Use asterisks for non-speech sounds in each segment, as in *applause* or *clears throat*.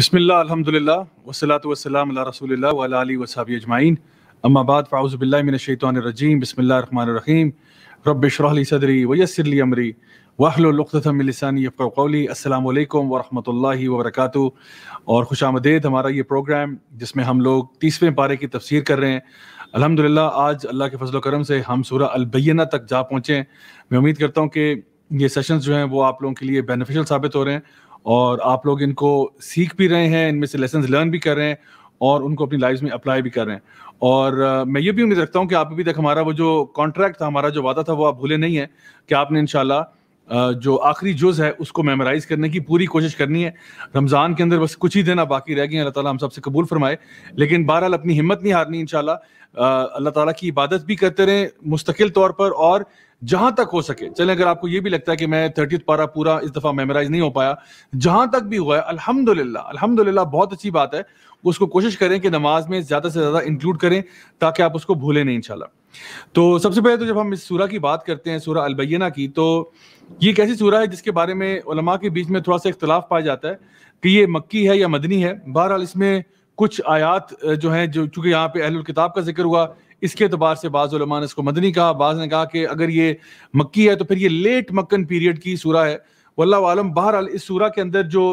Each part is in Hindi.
बिसमिल्ल अलहमदिल्ला वसलात वसलाम रसोल वाली वसाबी अजमाइन अम्माबाद फ़ाउज़बिल्लिनशैतरजीम बसमीम रबरली सदरी वयसरली अमरी वाहलतमिलसानी फ़ौली अल्लाम वरहमल वर्क और खुश आमदेद हमारा ये प्रोग्राम जिसमें हम लोग तीसवें पारे की तफसीर कर रहे हैं अलहमदिल्ला आज अल्लाह के फजल करम से हम सूरा अलबैना तक जा पहुँचे मैं उम्मीद करता हूँ कि ये सेशन जो हैं वो आप लोगों के लिए बेनिफिशियल साबित हो रहे हैं और आप लोग इनको सीख भी रहे हैं इनमें से लेसन लर्न भी कर रहे हैं और उनको अपनी लाइफ में अप्लाई भी कर रहे हैं और मैं ये भी उम्मीद रखता हूँ कि आप अभी तक हमारा वो जो कॉन्ट्रैक्ट था हमारा जो वादा था वो आप भूले नहीं है कि आपने इन जो आखिरी जुज है उसको मेमोराइज करने की पूरी कोशिश करनी है रमज़ान के अंदर बस कुछ ही दिन अब बाकी रह गए अल्लाह ताला हम सब से कबूल फरमाए लेकिन बहरहाल अपनी हिम्मत नहीं हारनी इन अल्लाह ताला की इबादत भी करते रहें मुस्तकिल तौर पर और जहां तक हो सके चले अगर आपको ये भी लगता है कि मैं थर्टी पारा पूरा इस दफा मेमोराइज नहीं हो पाया जहां तक भी हुआ है अल्हम्दुलिल्लाह अल्हम्दुलिल्लाह बहुत अच्छी बात है उसको कोशिश करें कि नमाज में ज्यादा से ज्यादा इंक्लूड करें ताकि आप उसको भूलें नहीं इंशाल्लाह तो सबसे पहले तो जब हम इस सूरा की बात करते हैं सूरा अलबैना की तो ये कैसी सूरा है जिसके बारे में उलमा के बीच में थोड़ा सा इख्तलाफ पाया जाता है कि ये मक्की है या मदनी है बहरहाल इसमें कुछ आयात जो है जो चूंकि यहाँ पे अहल किताब का जिक्र हुआ इसके अतबार से बाज़ुलमा ने इसको मदनी कहा बाज़ ने कहा कि अगर ये मक्की है तो फिर ये लेट मक्कन पीरियड की सूरा है वल्ला आलम बहरहाल इस सूरा के अंदर जो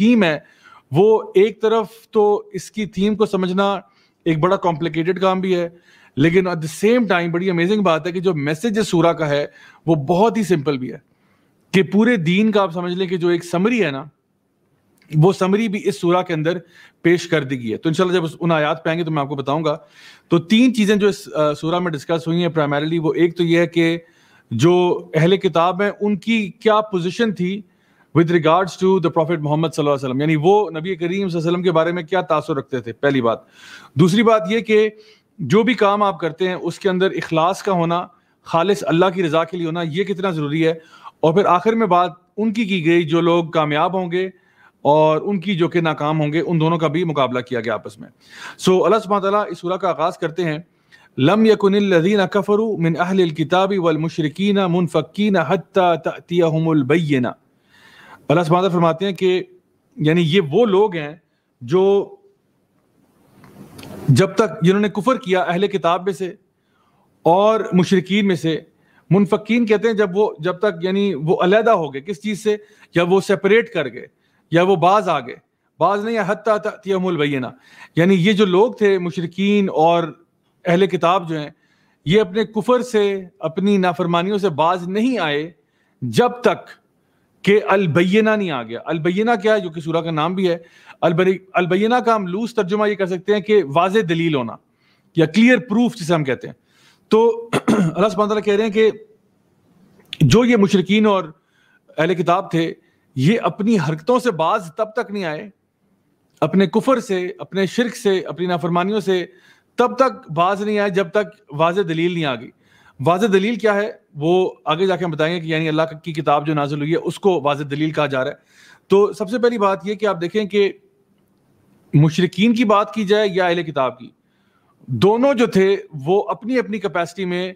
थीम है वो एक तरफ तो इसकी थीम को समझना एक बड़ा कॉम्प्लिकेटेड काम भी है लेकिन एट द सेम टाइम बड़ी अमेजिंग बात है कि जो मैसेज इस सूरा का है वो बहुत ही सिंपल भी है कि पूरे दीन का आप समझ लें कि जो एक समरी है ना वो समरी भी इस सूरा के अंदर पेश कर दी गई है तो इनशाला जब उन आयात पे आएंगे तो मैं आपको बताऊंगा तो तीन चीज़ें जो इस सूरा में डिस्कस हुई हैं प्राइमरीली वो एक तो ये है कि जो अहले किताब हैं उनकी क्या पोजीशन थी with regards to the prophet Mohammad वसल्लम यानी वो नबी करीम वसल्लम के बारे में क्या तासर रखते थे पहली बात दूसरी बात यह कि जो भी काम आप करते हैं उसके अंदर इखलास का होना खालिश अल्लाह की रजा के लिए होना ये कितना ज़रूरी है और फिर आखिर में बात उनकी की गई जो लोग कामयाब होंगे और उनकी जो कि नाकाम होंगे उन दोनों का भी मुकाबला किया गया आपस में सो अल्लाह इस सूरा का आगाज़ करते हैं लम यकुनदीन कफ़रू मिन अहल किताबी वलमशरकिन मुनफ़ीन हत्याबैना अल्लाह फरमाते हैं कि यानी ये वो लोग हैं जो जब तक जिन्होंने कुफर किया अहल किताब में से और मुशरकिन में से मुनफ़ीन कहते हैं जब वो जब तक यानी वो अलहदा हो गए किस चीज़ से जब वो सेपरेट कर गए या वो बाज आ गए बाज नहीं हत्यामुल बैना यानी ये जो लोग थे मुशरकिन और अहल किताब जो हैं ये अपने कुफर से अपनी नाफरमानियों से बाज नहीं आए जब तक के अलबैना नहीं आ गया अलबैना क्या है जो कि सूरा का नाम भी है अलबैना का हम लूज तर्जुमा ये कर सकते हैं कि वाज दलील होना या क्लियर प्रूफ जिसे हम कहते हैं तो *clears throat* अल्लाह कह रहे हैं कि जो ये मुशरकिन और अहल किताब थे ये अपनी हरकतों से बाज तब तक नहीं आए अपने कुफर से अपने शिरक से अपनी नाफरमानियों से तब तक बाज नहीं आए जब तक वाज दलील नहीं आ गई वाज दलील क्या है वो आगे जाके हम बताएंगे कि यानी अल्लाह की किताब जो नाजिल हुई है उसको वाज दलील कहा जा रहा है तो सबसे पहली बात यह कि आप देखें कि मुशरकिन की बात की जाए या अहले किताब की दोनों जो थे वो अपनी अपनी कैपेसिटी में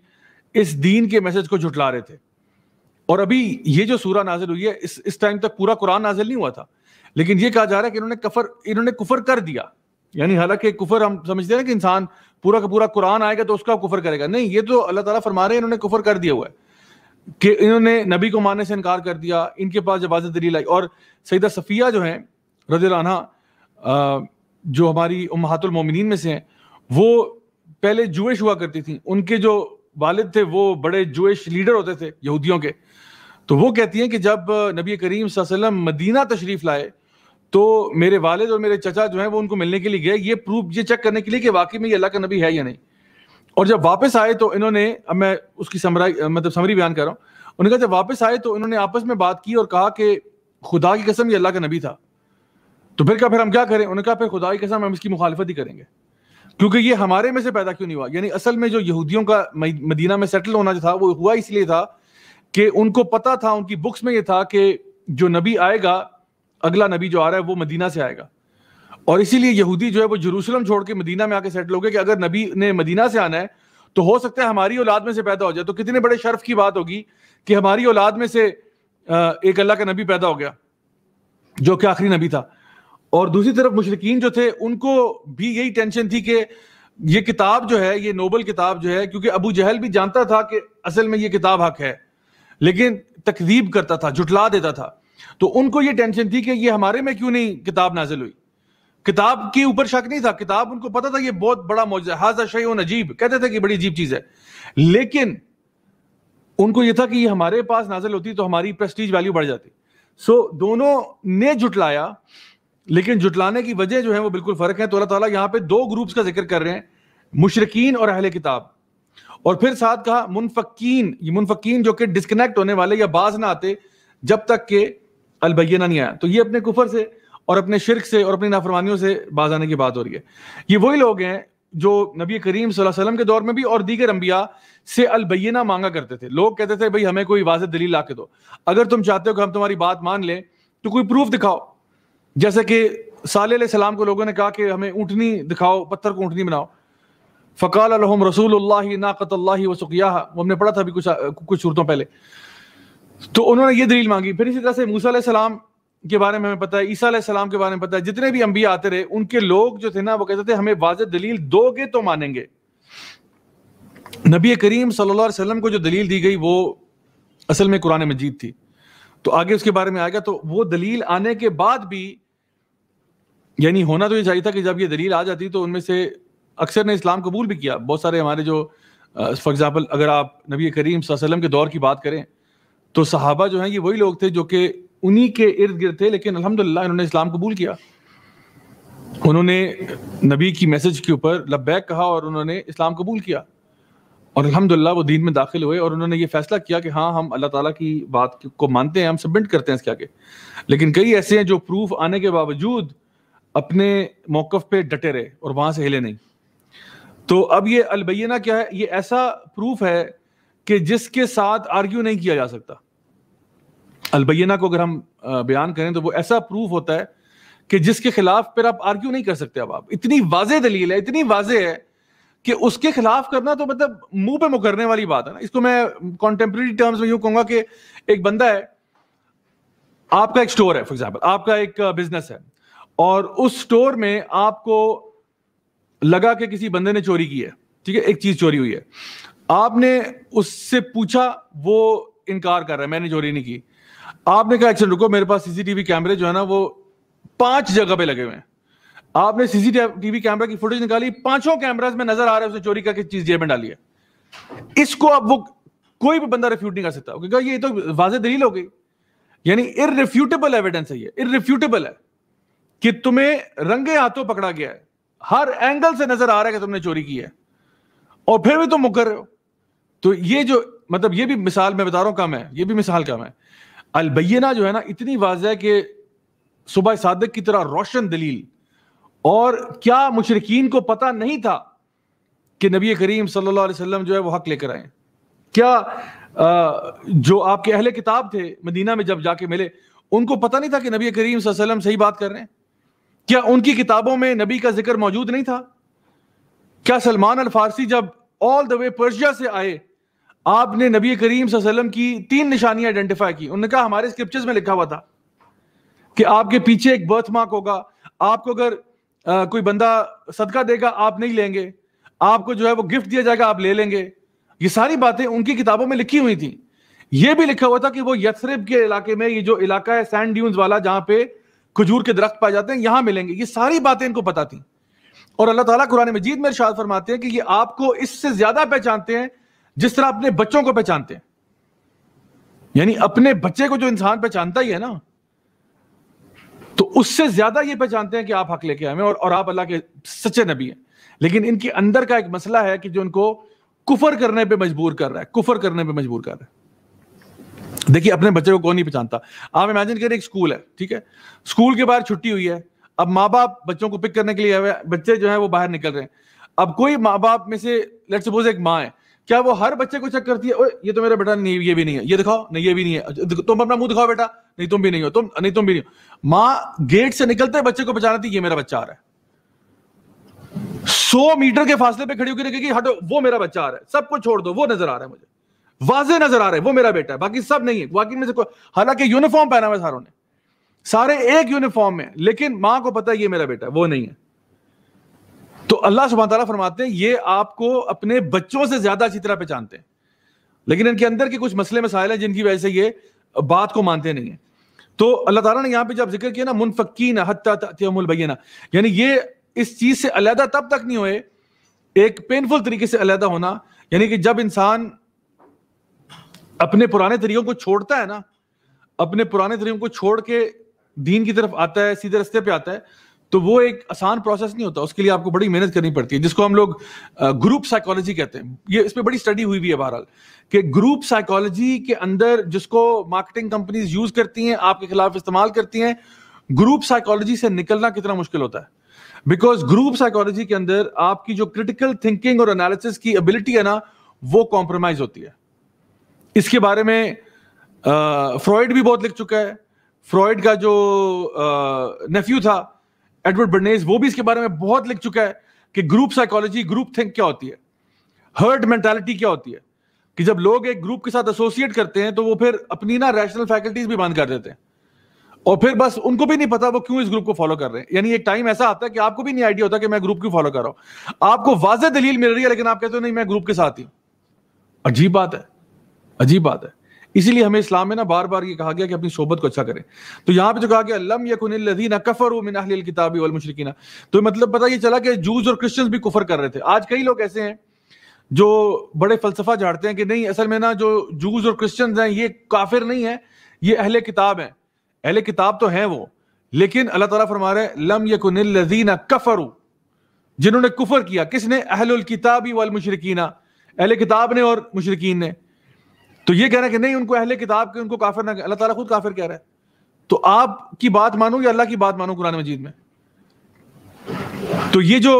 इस दीन के मैसेज को झुटला रहे थे और अभी ये जो सूरा नाजिल हुई है इस इस टाइम तक पूरा कुरान नाजिल नहीं हुआ था लेकिन ये कहा जा रहा है कि इन्होंने कफर इन्होंने कुफर कर दिया यानी हालांकि कुफर हम समझते हैं कि इंसान पूरा का पूरा कुरान आएगा तो उसका कुफर करेगा नहीं ये तो अल्लाह ताला फरमा रहे हैं इन्होंने कुफर कर दिया हुआ है कि इन्होंने नबी को मानने से इनकार कर दिया इनके पास आज दलील आई और सईदा सफ़िया जो हैं रजाना जो हमारी उमहातुलमोमिन में से हैं वो पहले जुएश हुआ करती थी उनके जो वालद थे वो बड़े जुएश लीडर होते थे यहूदियों के तो वो कहती हैं कि जब नबी करीम वसल्लम मदीना तशरीफ लाए तो मेरे वालिद और मेरे चचा जो हैं वो उनको मिलने के लिए गए ये प्रूफ ये चेक करने के लिए कि वाकई में ये अल्लाह का नबी है या नहीं और जब वापस आए तो इन्होंने अब मैं उसकी समरा मतलब समरी बयान कर रहा हूँ उन्होंने कहा जब वापस आए तो इन्होंने आपस में बात की और कहा कि खुदा की कसम ये अल्लाह का नबी था तो फिर क्या फिर हम क्या करें उन्होंने कहा फिर खुदा की कसम हम इसकी मुखालफत ही करेंगे क्योंकि ये हमारे में से पैदा क्यों नहीं हुआ यानी असल में जो यहूदियों का मदीना में सेटल होना था वो हुआ इसलिए था कि उनको पता था उनकी बुक्स में ये था कि जो नबी आएगा अगला नबी जो आ रहा है वो मदीना से आएगा और इसीलिए यहूदी जो है वो जरूसलम छोड़ के मदीना में आके सेटल हो गए कि अगर नबी ने मदीना से आना है तो हो सकता है हमारी औलाद में से पैदा हो जाए तो कितने बड़े शर्फ की बात होगी कि हमारी औलाद में से एक अल्लाह का नबी पैदा हो गया जो कि आखिरी नबी था और दूसरी तरफ मुशरकिन जो थे उनको भी यही टेंशन थी कि ये किताब जो है ये नोबल किताब जो है क्योंकि अबू जहल भी जानता था कि असल में ये किताब हक है लेकिन तकदीब करता था जुटला देता था तो उनको ये टेंशन थी कि ये हमारे में क्यों नहीं किताब नाजिल हुई किताब के ऊपर शक नहीं था किताब उनको पता था ये बहुत बड़ा मौजा हाजा शय अजीब कहते थे कि बड़ी अजीब चीज है लेकिन उनको ये था कि ये हमारे पास नाजिल होती तो हमारी प्रेस्टीज वैल्यू बढ़ जाती सो दोनों ने जुटलाया लेकिन जुटलाने की वजह जो है वो बिल्कुल फर्क है तो अल्लाह ताला यहाँ पे दो ग्रुप्स का जिक्र कर रहे हैं मुशरकिन और अहले किताब और फिर साथ कहा मुनफकीन ये मुनफकीन जो कि डिस्कनेक्ट होने वाले या बाज ना आते जब तक के अलबैना नहीं आया तो ये अपने कुफर से और अपने शिरक से और अपनी नाफरमानियों से बाज आने की बात हो रही है ये वही लोग हैं जो नबी करीम वसल्लम के दौर में भी और दीगर अम्बिया से अलबैना मांगा करते थे लोग कहते थे भाई हमें कोई वाजह दलील ला के दो अगर तुम चाहते हो कि हम तुम्हारी बात मान लें तो कोई प्रूफ दिखाओ जैसे कि साले सलाम को लोगों ने कहा कि हमें ऊँटनी दिखाओ पत्थर को ऊँटनी बनाओ फ़काल अलहम रसूल नाकत वसुकिया हमने पढ़ा था अभी कुछ कुछ सूरतों पहले तो उन्होंने ये दलील मांगी फिर इसी तरह से मूसा सलाम के बारे में हमें पता है ईसा सलाम के बारे में पता है जितने भी अम्बिया आते रहे उनके लोग जो थे ना वो कहते थे हमें वाज दलील दोगे तो मानेंगे नबी करीम सल्लल्लाहु को जो दलील दी गई वो असल में कुरान मजीद थी तो आगे उसके बारे में आ गया तो वो दलील आने के बाद भी यानी होना तो ये चाहिए था कि जब ये दलील आ जाती तो उनमें से अक्सर ने इस्लाम कबूल भी किया बहुत सारे हमारे जो फॉर एग्ज़ाम्पल अगर आप नबी करीम वसल्लम के दौर की बात करें तो सहाबा जो हैं ये वही लोग थे जो कि उन्हीं के इर्द गिर्द थे लेकिन अलहमदिल्ला इन्होंने इस्लाम कबूल किया उन्होंने नबी की मैसेज के ऊपर लब्बैक कहा और उन्होंने इस्लाम कबूल किया और अलहमदिल्ला वो दीन में दाखिल हुए और उन्होंने ये फैसला किया कि हाँ हम अल्लाह ताला की बात को मानते हैं हम सबमिट करते हैं इसके आगे लेकिन कई ऐसे हैं जो प्रूफ आने के बावजूद अपने मौक़ पे डटे रहे और वहाँ से हिले नहीं तो अब ये अलबैना क्या है ये ऐसा प्रूफ है कि जिसके साथ आर्ग्यू नहीं किया जा सकता अलबैना को अगर हम बयान करें तो वो ऐसा प्रूफ होता है कि जिसके खिलाफ फिर आप आर्ग्यू नहीं कर सकते अब आप इतनी वाजह दलील है इतनी वाजे है कि उसके खिलाफ करना तो मतलब मुंह पे मुकरने वाली बात है ना इसको मैं कॉन्टेम्प्रेरी टर्म्स में यूं कहूंगा कि एक बंदा है आपका एक स्टोर है फॉर एग्जाम्पल आपका एक बिजनेस है और उस स्टोर में आपको लगा कि किसी बंदे ने चोरी की है ठीक है एक चीज चोरी हुई है आपने उससे पूछा वो इनकार कर रहा है मैंने चोरी नहीं की आपने कहा एक्शन अच्छा, रुको मेरे पास सीसीटीवी कैमरे जो है ना वो पांच जगह पे लगे हुए हैं आपने सीसीटीवी कैमरा की फुटेज निकाली पांचों कैमराज में नजर आ रहा है उसने चोरी करके चीज जेब में डाली है इसको अब वो कोई भी बंदा रिफ्यूट नहीं कर सकता क्योंकि ये तो वाजे दलील हो गई यानी इररिफ्यूटेबल एविडेंस है ये इररिफ्यूटेबल है कि तुम्हें रंगे हाथों पकड़ा गया है हर एंगल से नजर आ रहा है कि तुमने चोरी की है और फिर भी तुम मुकर रहे हो तो ये जो मतलब ये भी मिसाल मैं बता रहा हूं कम है ये भी मिसाल कम है अलबैना जो है ना इतनी वाज है कि सुबह सादक की तरह रोशन दलील और क्या मुशरकिन को पता नहीं था कि नबी करीम सल्लल्लाहु अलैहि वसल्लम जो है वो हक लेकर आए क्या आ, जो आपके अहले किताब थे मदीना में जब जाके मिले उनको पता नहीं था कि नबी करीम सल्लल्लाहु अलैहि वसल्लम सही बात कर रहे हैं क्या उनकी किताबों में नबी का जिक्र मौजूद नहीं था क्या सलमान अल फारसी जब ऑल द वे पर्शिया से आए आपने नबी करीम वसल्लम की तीन निशानियां आइडेंटिफाई की उन्होंने कहा हमारे स्क्रिप्चर्स में लिखा हुआ था कि आपके पीछे एक बर्थ मार्क होगा आपको अगर आ, कोई बंदा सदका देगा आप नहीं लेंगे आपको जो है वो गिफ्ट दिया जाएगा आप ले लेंगे ये सारी बातें उनकी किताबों में लिखी हुई थी ये भी लिखा हुआ था कि वो यथरिब के इलाके में ये जो इलाका है सैंड ड्यून्स वाला जहां पे खजूर के दरख्त पाए जाते हैं यहां मिलेंगे ये सारी बातें इनको पता थी और अल्लाह ताला कुरान मजीद में इरशाद फरमाते हैं कि ये आपको इससे ज्यादा पहचानते हैं जिस तरह अपने बच्चों को पहचानते हैं यानी अपने बच्चे को जो इंसान पहचानता ही है ना तो उससे ज्यादा ये पहचानते हैं कि आप हक लेके आए और, और आप अल्लाह के सच्चे नबी हैं लेकिन इनके अंदर का एक मसला है कि जो इनको कुफर करने पर मजबूर कर रहा है कुफर करने पर मजबूर कर रहा है देखिए अपने बच्चे को कौन नहीं पहचानता आप इमेजिन करें एक स्कूल है ठीक है स्कूल के बाहर छुट्टी हुई है अब माँ बाप बच्चों को पिक करने के लिए बच्चे जो है वो बाहर निकल रहे हैं अब कोई माँ बाप में से लेट सपोज एक माँ है क्या वो हर बच्चे को चेक करती है ओए ये तो मेरा बेटा नहीं ये भी नहीं है ये दिखाओ नहीं ये भी नहीं है तुम अपना मुंह दिखाओ बेटा नहीं तुम भी नहीं हो तुम नहीं तुम भी नहीं हो माँ गेट से निकलते बच्चे को पहचानती ये मेरा बच्चा आ रहा है सौ मीटर के फासले पे खड़ी होकर देखेगी हटो वो मेरा बच्चा आ रहा है सबको छोड़ दो वो नजर आ रहा है मुझे वाजे नजर आ रहे वो मेरा बेटा है बाकी सब नहीं है बाकी में से कोई हालांकि यूनिफॉर्म पहना हुआ सारों ने सारे एक यूनिफॉर्म में लेकिन मां को पता है ये मेरा बेटा है वो नहीं है तो अल्लाह सुबह तला फरमाते हैं ये आपको अपने बच्चों से ज्यादा अच्छी तरह पहचानते हैं लेकिन इनके अंदर के कुछ मसले मसाइल हैं जिनकी वजह से ये बात को मानते नहीं है तो अल्लाह ताला ने यहाँ पे जब जिक्र किया ना मुनफक्कीन हत्यामुलबैना यानी ये इस चीज से अलहदा तब तक नहीं हुए एक पेनफुल तरीके से अलहदा होना यानी कि जब इंसान अपने पुराने तरीकों को छोड़ता है ना अपने पुराने तरीकों को छोड़ के दीन की तरफ आता है सीधे रस्ते पे आता है तो वो एक आसान प्रोसेस नहीं होता उसके लिए आपको बड़ी मेहनत करनी पड़ती है जिसको हम लोग ग्रुप साइकोलॉजी कहते हैं ये इस पर बड़ी स्टडी हुई भी है बहरहाल कि ग्रुप साइकोलॉजी के अंदर जिसको मार्केटिंग कंपनीज यूज करती हैं आपके खिलाफ इस्तेमाल करती हैं ग्रुप साइकोलॉजी से निकलना कितना मुश्किल होता है बिकॉज ग्रुप साइकोलॉजी के अंदर आपकी जो क्रिटिकल थिंकिंग और एनालिसिस की एबिलिटी है ना वो कॉम्प्रोमाइज होती है इसके बारे में फ्रॉइड भी बहुत लिख चुका है फ्रॉइड का जो नेफ्यू था एडवर्ड बर्नेस वो भी इसके बारे में बहुत लिख चुका है कि ग्रुप साइकोलॉजी ग्रुप थिंक क्या होती है हर्ड मेंटालिटी क्या होती है कि जब लोग एक ग्रुप के साथ एसोसिएट करते हैं तो वो फिर अपनी ना रैशनल फैकल्टीज भी बंद कर देते हैं और फिर बस उनको भी नहीं पता वो क्यों इस ग्रुप को फॉलो कर रहे हैं यानी एक टाइम ऐसा आता है कि आपको भी नहीं आइडिया होता कि मैं ग्रुप क्यों फॉलो कर रहा हूं आपको वाजह दलील मिल रही है लेकिन आप कहते हो नहीं मैं ग्रुप के साथ ही अजीब बात है अजीब बात है इसीलिए हमें इस्लाम में ना बार बार ये कहा गया कि अपनी सोबत को अच्छा करें तो यहाँ पे जो कहा गया लम यकुन कफर किताबी वल मुशरकिना तो मतलब पता ये चला कि जूज और क्रिश्चियंस भी कुफर कर रहे थे आज कई लोग ऐसे हैं जो बड़े फलसफा झाड़ते हैं कि नहीं असल में ना जो जूज और क्रिश्चियंस हैं ये काफिर नहीं है ये अहले किताब हैं अहले किताब तो हैं वो लेकिन अल्लाह ताला फरमा रहे लम यकुन कफरू जिन्होंने कुफर किया किसने अहल किताबी वाल मुशरकिना अहले किताब ने और मुशरकिन ने तो ये हैं कि नहीं उनको अहले किताब के उनको काफिर ना अल्लाह ताला खुद काफिर कह रहा है तो आपकी बात मानो या अल्लाह की बात मानो कुरान मजीद में तो ये जो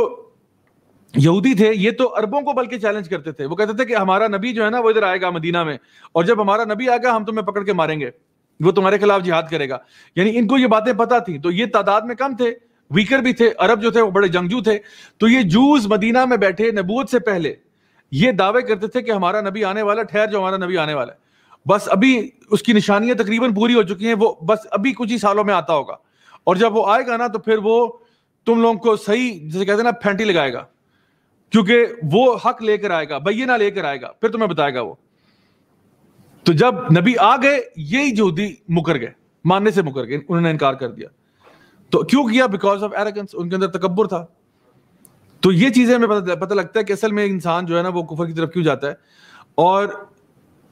यहूदी थे ये तो अरबों को बल्कि चैलेंज करते थे वो कहते थे कि हमारा नबी जो है ना वो इधर आएगा मदीना में और जब हमारा नबी आएगा हम तुम्हें पकड़ के मारेंगे वो तुम्हारे खिलाफ जिहाद करेगा यानी इनको ये बातें पता थी तो ये तादाद में कम थे वीकर भी थे अरब जो थे वो बड़े जंगजू थे तो ये जूस मदीना में बैठे नबूत से पहले ये दावे करते थे कि हमारा नबी आने वाला ठहर जो हमारा नबी आने वाला है बस अभी उसकी निशानियां तकरीबन पूरी हो चुकी हैं वो बस अभी कुछ ही सालों में आता होगा और जब वो आएगा ना तो फिर वो तुम लोगों को सही जैसे कहते हैं ना फैंटी लगाएगा क्योंकि वो हक लेकर आएगा भैया ना लेकर आएगा फिर तुम्हें बताएगा वो तो जब नबी आ गए यही जोदी मुकर गए मानने से मुकर गए उन्होंने इनकार कर दिया तो क्यों किया बिकॉज ऑफ एरोगेंस उनके अंदर तकबर था तो ये चीजें हमें पता पता लगता है कि असल में इंसान जो है ना वो कुफर की तरफ क्यों जाता है और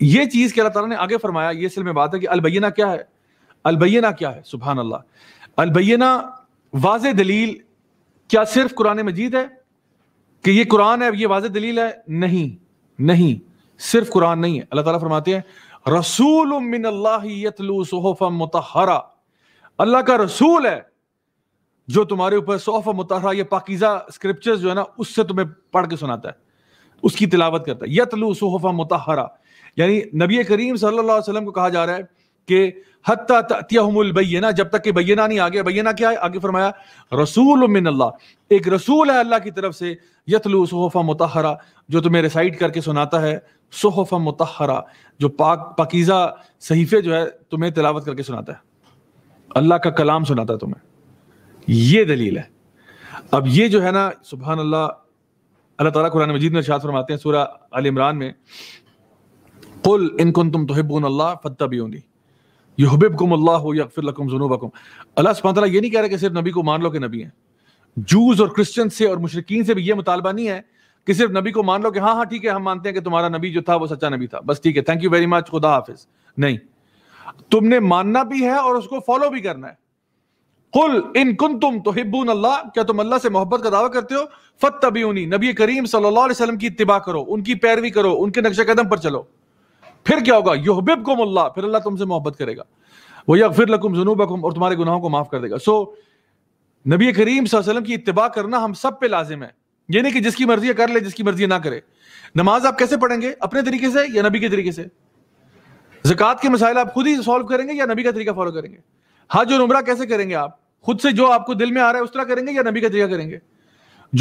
ये चीज के अल्लाह ताला ने आगे फरमाया ये असल में बात है कि अलबैना क्या है अलबैना क्या है सुबहान अल्लाह अलबैना वाज दलील क्या सिर्फ कुरान मजीद है कि ये कुरान है ये वाज दलील है नहीं नहीं सिर्फ कुरान नहीं है अल्लाह ताला फरमाते हैं रसूल मिन अल्लाह यतलू सुहफा मुतहरा अल्लाह का रसूल है जो तुम्हारे ऊपर सौफ मुतारा ये पाकिजा स्क्रिप्चर्स जो है ना उससे तुम्हें पढ़ के सुनाता है उसकी तिलावत करता है यतलु सोहफा मुतहरा यानी नबी करीम सल्लल्लाहु अलैहि वसल्लम को कहा जा रहा है कि हत्ता ततियाहुमुल बैना जब तक कि बैना नहीं आ गया बैना क्या है आगे फरमाया रसूल मिन अल्लाह एक रसूल है अल्लाह की तरफ से यतलु सोहफा मुतहरा जो तुम्हें रिसाइड करके सुनाता है सोहफा मुतहरा जो पाक पाकिज़ा सहीफे जो है तुम्हें तिलावत करके सुनाता है अल्लाह का कलाम सुनाता है तुम्हें ये दलील है अब ये जो है ना सुबहान अल्लाह अल्लाह ताला कुरान मजीद में शाद फरमाते हैं सूरा अल इमरान में कुल इनकुन तुम तोहबून अल्लाह फत्ता भी होनी युहबिबकुम अल्लाह यकफिर लकुम जुनूबकुम अल्लाह सुबहान ताला ये नहीं कह रहे कि सिर्फ नबी को मान लो कि नबी हैं जूस और क्रिश्चन से और मुशरकिन से भी ये मुतालबा नहीं है कि सिर्फ नबी को मान लो कि हाँ हाँ ठीक है हम मानते हैं कि तुम्हारा नबी जो था वो सच्चा नबी था बस ठीक है थैंक यू वेरी मच खुदा हाफिज नहीं तुमने मानना भी है और उसको फॉलो भी करना है कुल इन कुन तुम तो हिब्बून अल्लाह क्या तुम अल्लाह से मोहब्बत का दावा करते हो फत तबीनी नबी करीम सल्लल्लाहु अलैहि की इतबा करो उनकी पैरवी करो उनके नक्श कदम पर चलो फिर क्या होगा युहबिब को मुल्ला फिर अल्लाह तुमसे मोहब्बत करेगा वो या फिर लकुम जुनूबकुम और तुम्हारे गुनाहों को माफ कर देगा सो नबी करीम सल्लम की इतबा करना हम सब पे लाजिम है ये नहीं कि जिसकी मर्जी कर ले जिसकी मर्जी ना करे नमाज आप कैसे पढ़ेंगे अपने तरीके से या नबी के तरीके से जक़ात के मसाइल आप खुद ही सॉल्व करेंगे या नबी का तरीका फॉलो करेंगे हज और नुमरा कैसे करेंगे आप खुद से जो आपको दिल में आ रहा है उस तरह करेंगे या नबी का तरीका करेंगे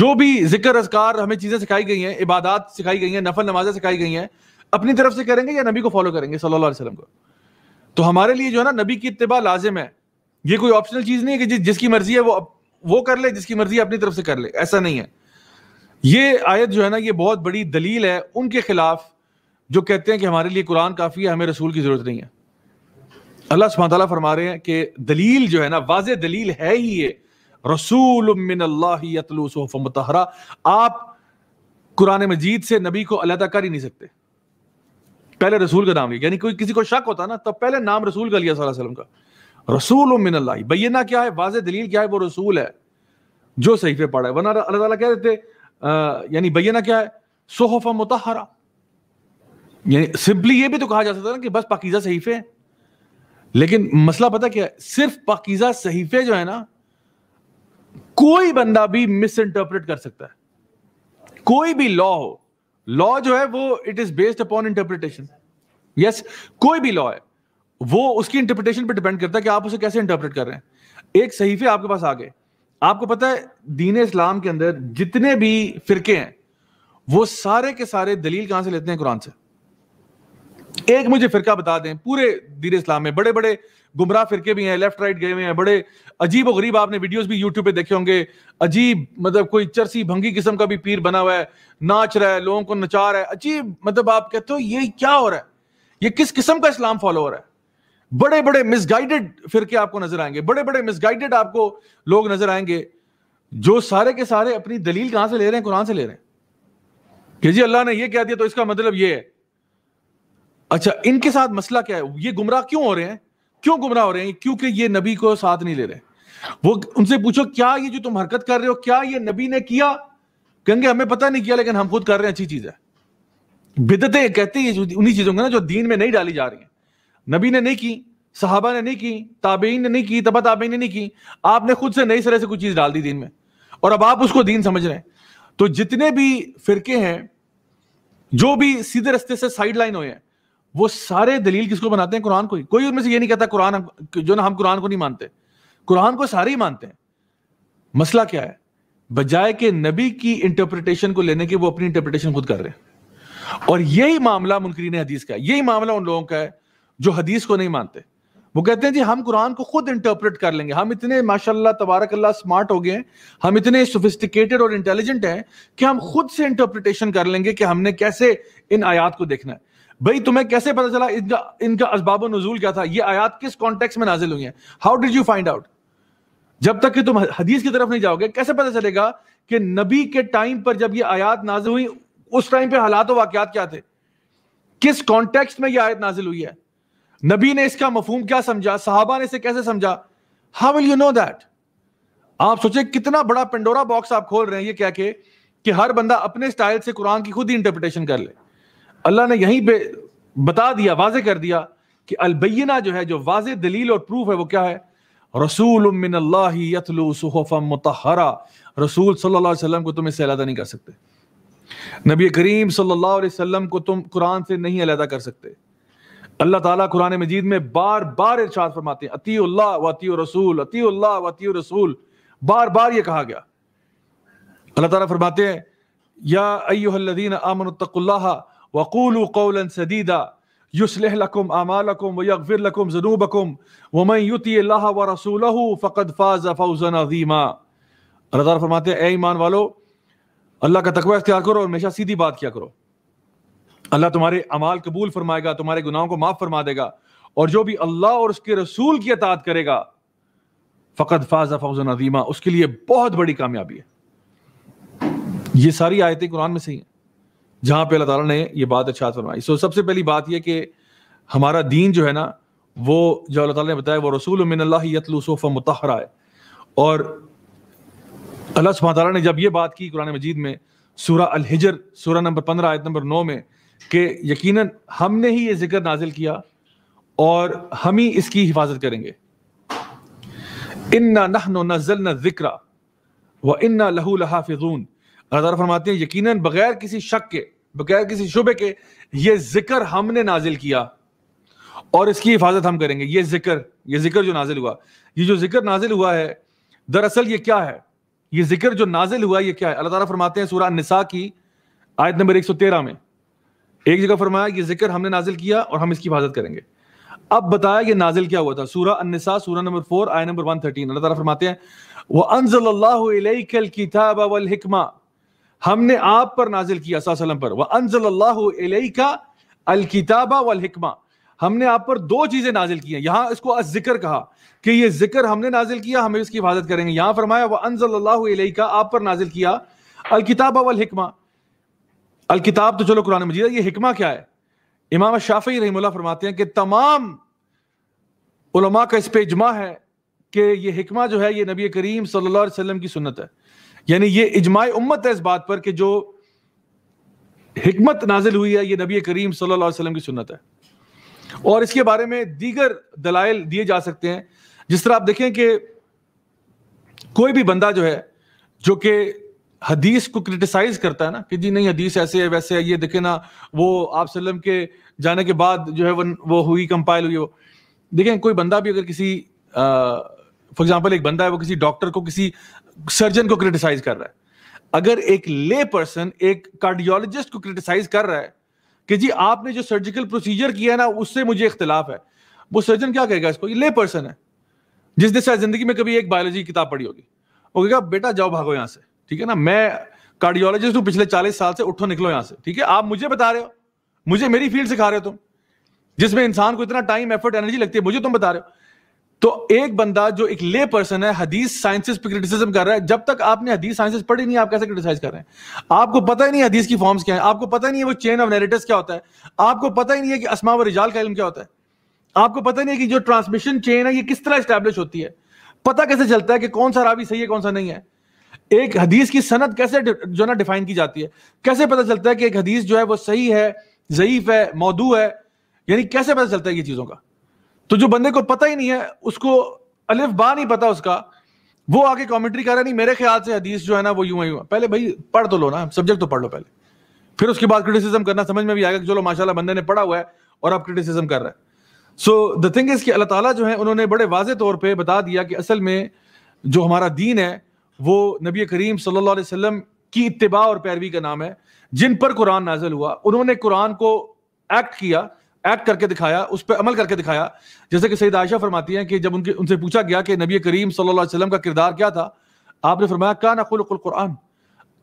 जो भी जिक्र असकार हमें चीजें सिखाई गई हैं इबादत सिखाई गई हैं नफल नमाजें सिखाई गई हैं अपनी तरफ से करेंगे या नबी को फॉलो करेंगे सल्लल्लाहु अलैहि वसल्लम को तो हमारे लिए जो है ना नबी की इतबा लाजिम है ये कोई ऑप्शनल चीज नहीं है कि जि, जिसकी मर्जी है वो वो कर ले जिसकी मर्जी अपनी तरफ से कर ले ऐसा नहीं है ये आयत जो है ना ये बहुत बड़ी दलील है उनके खिलाफ जो कहते हैं कि हमारे लिए कुरान काफ़ी है हमें रसूल की ज़रूरत नहीं है अल्लाह सुबह फरमा रहे हैं कि दलील जो है ना वाज दलील है ही ये रसूल आप कुरान मजीद से नबी को अलहदा कर ही नहीं सकते पहले रसूल का नाम लिया यानी कोई किसी को शक होता ना तो पहले नाम रसूल का लिया वसल्लम का रसूल मिनल्ला बैना क्या है वाज दलील क्या है वो रसूल है जो सहीफे पढ़ा है वरना अल्लाह कह देते यानी बैना क्या है सोहफा मुतहरा यानी सिंपली ये भी तो कहा जा सकता है ना कि बस पाकिजा सहीफे हैं लेकिन मसला पता क्या है सिर्फ पाकिजा सहीफे जो है ना कोई बंदा भी मिस इंटरप्रेट कर सकता है कोई भी लॉ हो लॉ जो है वो it is based upon interpretation yes कोई भी लॉ है वो उसकी इंटरप्रिटेशन पे डिपेंड करता है कि आप उसे कैसे इंटरप्रेट कर रहे हैं एक सहीफे आपके पास आ गए आपको पता है दीन इस्लाम के अंदर जितने भी फिरके हैं वो सारे के सारे दलील कहां से लेते हैं कुरान से एक मुझे फिरका बता दें पूरे दीन इस्लाम में बड़े बड़े गुमराह फिरके भी हैं लेफ्ट राइट गए हुए हैं बड़े अजीब और गरीब आपने वीडियोस भी यूट्यूब पे देखे होंगे अजीब मतलब कोई चरसी भंगी किस्म का भी पीर बना हुआ है नाच रहा है लोगों को नचा रहा है अजीब मतलब आप कहते हो ये क्या हो रहा है ये किस किस्म का इस्लाम फॉलो हो रहा है बड़े बड़े मिसगाइडेड फिरके आपको नजर आएंगे बड़े बड़े मिसगाइडेड आपको लोग नजर आएंगे जो सारे के सारे अपनी दलील कहां से ले रहे हैं कुरान से ले रहे हैं कि जी अल्लाह ने यह कह दिया तो इसका मतलब यह है अच्छा इनके साथ मसला क्या है ये गुमराह क्यों हो रहे हैं क्यों गुमराह हो रहे हैं क्योंकि ये नबी को साथ नहीं ले रहे वो उनसे पूछो क्या ये जो तुम हरकत कर रहे हो क्या ये नबी ने किया कहेंगे हमें पता नहीं किया लेकिन हम खुद कर रहे हैं अच्छी चीज है बिदतें कहते हैं उन्हीं चीजों का ना जो दीन में नहीं डाली जा रही है नबी ने नहीं की साहबा ने नहीं की ताबेन ने नहीं की तबा ताबेन ने नहीं की आपने खुद से नई सिरे से कुछ चीज डाल दी दीन में और अब आप उसको दीन समझ रहे हैं तो जितने भी फिरके हैं जो भी सीधे रस्ते से साइड लाइन हुए हैं वो सारे दलील किसको बनाते हैं कुरान को ही कोई उनमें से ये नहीं कहता कुरान जो ना हम कुरान को नहीं मानते कुरान को सारे ही मानते हैं मसला क्या है बजाय के नबी की इंटरप्रिटेशन को लेने के वो अपनी इंटरप्रिटेशन खुद कर रहे हैं और यही मामला मुनकरीन हदीस का है यही मामला उन लोगों का है जो हदीस को नहीं मानते वो कहते हैं जी हम कुरान को खुद इंटरप्रेट कर लेंगे हम इतने माशाल्लाह तबारकल्ला स्मार्ट हो गए हैं हम इतने सोफिस्टिकेटेड और इंटेलिजेंट हैं कि हम खुद से इंटरप्रिटेशन कर लेंगे कि हमने कैसे इन आयात को देखना है भाई तुम्हें कैसे पता चला इनका इनका असबाब नजूल क्या था ये आयात किस कॉन्टेक्स में नाजिल हुई है how did you find out जब तक कि तुम हदीस की तरफ नहीं जाओगे कैसे पता चलेगा कि नबी के टाइम पर जब ये आयात नाजिल हुई उस टाइम पे हालात और क्या थे किस कॉन्टेक्स्ट में ये आयत नाजिल हुई है नबी ने इसका मफहम क्या समझा साहबा ने इसे कैसे समझा how will you know that आप सोचे कितना बड़ा पेंडोरा बॉक्स आप खोल रहे हैं ये कह के कि हर बंदा अपने स्टाइल से कुरान की खुद ही इंटरप्रिटेशन कर ले अल्लाह ने यहीं पे बता दिया वाज कर दिया कि अलबैना जो है जो वाज दलील और प्रूफ है वो क्या है रसूल मतहरा रसूल सल्लाम को तुम इससे अलहदा नहीं कर सकते नबी करीम सल्लाम को तुम कुरान से नहीं अलहदा कर सकते अल्लाह ताला कुरान मजीद में बार बार इर्शाद फरमाते हैं अती वती रसूल अती वती रसूल बार बार ये कहा गया अल्लाह ताला फरमाते हैं या अयोहदीन आमनतकुल्ला وقولوا قولا سديدا يصلح لكم اعمالكم ويغفر لكم ذنوبكم ومن يطع الله ورسوله فقد فاز فوزا عظيما अल्लाह ताला फरमाते हैं ए ईमान वालो अल्लाह का तकवा इख्तियार करो और हमेशा सीधी बात किया करो अल्लाह तुम्हारे अमाल कबूल फरमाएगा तुम्हारे गुनाहों को माफ फरमा देगा और जो भी अल्लाह और उसके रसूल की अतात करेगा फ़कत फाजा फौजन अदीमा उसके लिए बहुत बड़ी कामयाबी है ये सारी आयतें कुरान में सही हैं जहां पे अल्लाह ताला ने ये बात अच्छा फरमाई सो सबसे पहली बात यह कि हमारा दीन जो है ना वो जो अल्लाह ताला ने बताया वो रसूल मिनल्लातलूसोफ़ मतहरा है और अल्लाह सुबह ने जब ये बात की कुरान मजीद में सूरा हिजर सूरा नंबर पंद्रह आयत नंबर नौ में कि यकीनन हमने ही ये जिक्र नाजिल किया और हम ही इसकी हिफाजत करेंगे इन्ना नहनो नजल न जिक्रा व इन्ना लहू लहाफिजून अल्लाह फरमाते हैं यकीनन बगैर किसी शक के बगैर किसी शुबे के ये जिक्र हमने नाजिल किया और इसकी हिफाजत हम करेंगे ये जिक्र ये जिक्र जो नाजिल हुआ ये जो जिक्र नाजिल हुआ है दरअसल ये क्या है ये जिक्र जो नाजिल हुआ ये क्या है अल्लाह ताला फरमाते हैं सूरा निसा की आयत नंबर 113 में एक जगह फरमाया ये जिक्र हमने नाजिल किया और हम इसकी हिफाजत करेंगे अब बताया कि नाजिल क्या हुआ था सूरा अनसा सूरा नंबर फोर आय नंबर वन थर्टीन अल्लाह ताला फरमाते हैं वह अनजल्लाह हमने आप पर नाजिल किया पर वह अनजल का अल किताबा हमने आप पर दो चीजें नाजिल की हैं यहां इसको जिक्र कहा कि ये जिक्र हमने नाजिल किया हमें इसकी हिफाजत करेंगे यहां फरमाया वह अनजल का आप पर नाजिल किया अलकिताबा किताबा अलकिताब तो चलो कुरान मजीद ये हिकमा क्या है इमाम शाफी रही फरमाते हैं कि तमाम उलमा का इस पर इजमा है कि यह हिकमा जो है ये नबी करीम सल्ला वसलम की सुनत है यानी ये इजमाय उम्मत है इस बात पर कि जो हमत नाजिल हुई है ये नबी करीम सल्लल्लाहु अलैहि वसल्लम की सुन्नत है और इसके बारे में दीगर दलाइल दिए जा सकते हैं जिस तरह आप देखें कि कोई भी बंदा जो है जो कि हदीस को क्रिटिसाइज करता है ना कि जी नहीं हदीस ऐसे है वैसे है ये देखे ना वो आप सल्लम के जाने के बाद जो है वो हुई कंपाइल हुई वो देखें कोई बंदा भी अगर किसी फॉर एग्जाम्पल एक बंदा है वो किसी डॉक्टर को किसी सर्जन को क्रिटिसाइज कर रहा है अगर एक ले पर्सन एक कार्डियोलॉजिस्ट को क्रिटिसाइज कर रहा है कि जी आपने जो सर्जिकल प्रोसीजर किया ना उससे मुझे इख्तलाफ है वो सर्जन क्या कहेगा इसको ये ले पर्सन है जिसने शायद जिंदगी में कभी एक बायोलॉजी किताब पढ़ी होगी वो कहेगा बेटा जाओ भागो यहां से ठीक है ना मैं कार्डियोलॉजिस्ट हूं पिछले चालीस साल से उठो निकलो यहां से ठीक है आप मुझे बता रहे हो मुझे मेरी फील्ड सिखा रहे हो तुम जिसमें इंसान को इतना टाइम एफर्ट एनर्जी लगती है मुझे तुम बता रहे हो तो एक बंदा जो एक ले पर्सन है हदीस साइंसेस पे क्रिटिसिज्म कर रहा है जब तक आपने हदीस साइंसेस पढ़ी नहीं आप कैसे क्रिटिसाइज कर रहे हैं आपको पता ही नहीं हदीस की फॉर्म्स क्या है आपको पता ही नहीं है वो चेन ऑफ नेरेटिव्स क्या होता है आपको पता ही नहीं है कि असमा व रिजाल का इलम क्या होता है आपको पता नहीं है कि जो ट्रांसमिशन चेन है ये किस तरह स्टैब्लिश होती है पता कैसे चलता है कि कौन सा रावी सही है कौन सा नहीं है एक हदीस की सनत कैसे जो ना डिफाइन की जाती है कैसे पता चलता है कि एक हदीस जो है वो सही है ज़यीफ है मौदू है यानी कैसे पता चलता है ये चीज़ों का तो जो बंदे को पता ही नहीं है उसको अलिफ बा नहीं पता उसका वो आके कॉमेंट्री कर रहा नहीं मेरे ख्याल से हदीस जो है ना वो यूं यूं पहले भाई पढ़ तो लो ना सब्जेक्ट तो पढ़ लो पहले फिर उसके बाद क्रिटिसिज्म करना समझ में भी आएगा कि चलो माशाल्लाह बंदे ने पढ़ा हुआ है और अब क्रिटिसिज्म कर रहे हैं सो द थिंग इज कि अल्लाह ताला जो है उन्होंने बड़े वाजे तौर पे बता दिया कि असल में जो हमारा दीन है वो नबी करीम सल्लल्लाहु अलैहि वसल्लम की इतबा और पैरवी का नाम है जिन पर कुरान नाजल हुआ उन्होंने कुरान को एक्ट किया एक्ट करके दिखाया उस पर अमल करके दिखाया जैसे कि सईद आयशा फरमाती हैं कि जब उनके उनसे पूछा गया कि नबी करीम सल्लल्लाहु का किरदार क्या था आपने फरमाया का ना खुल कुरान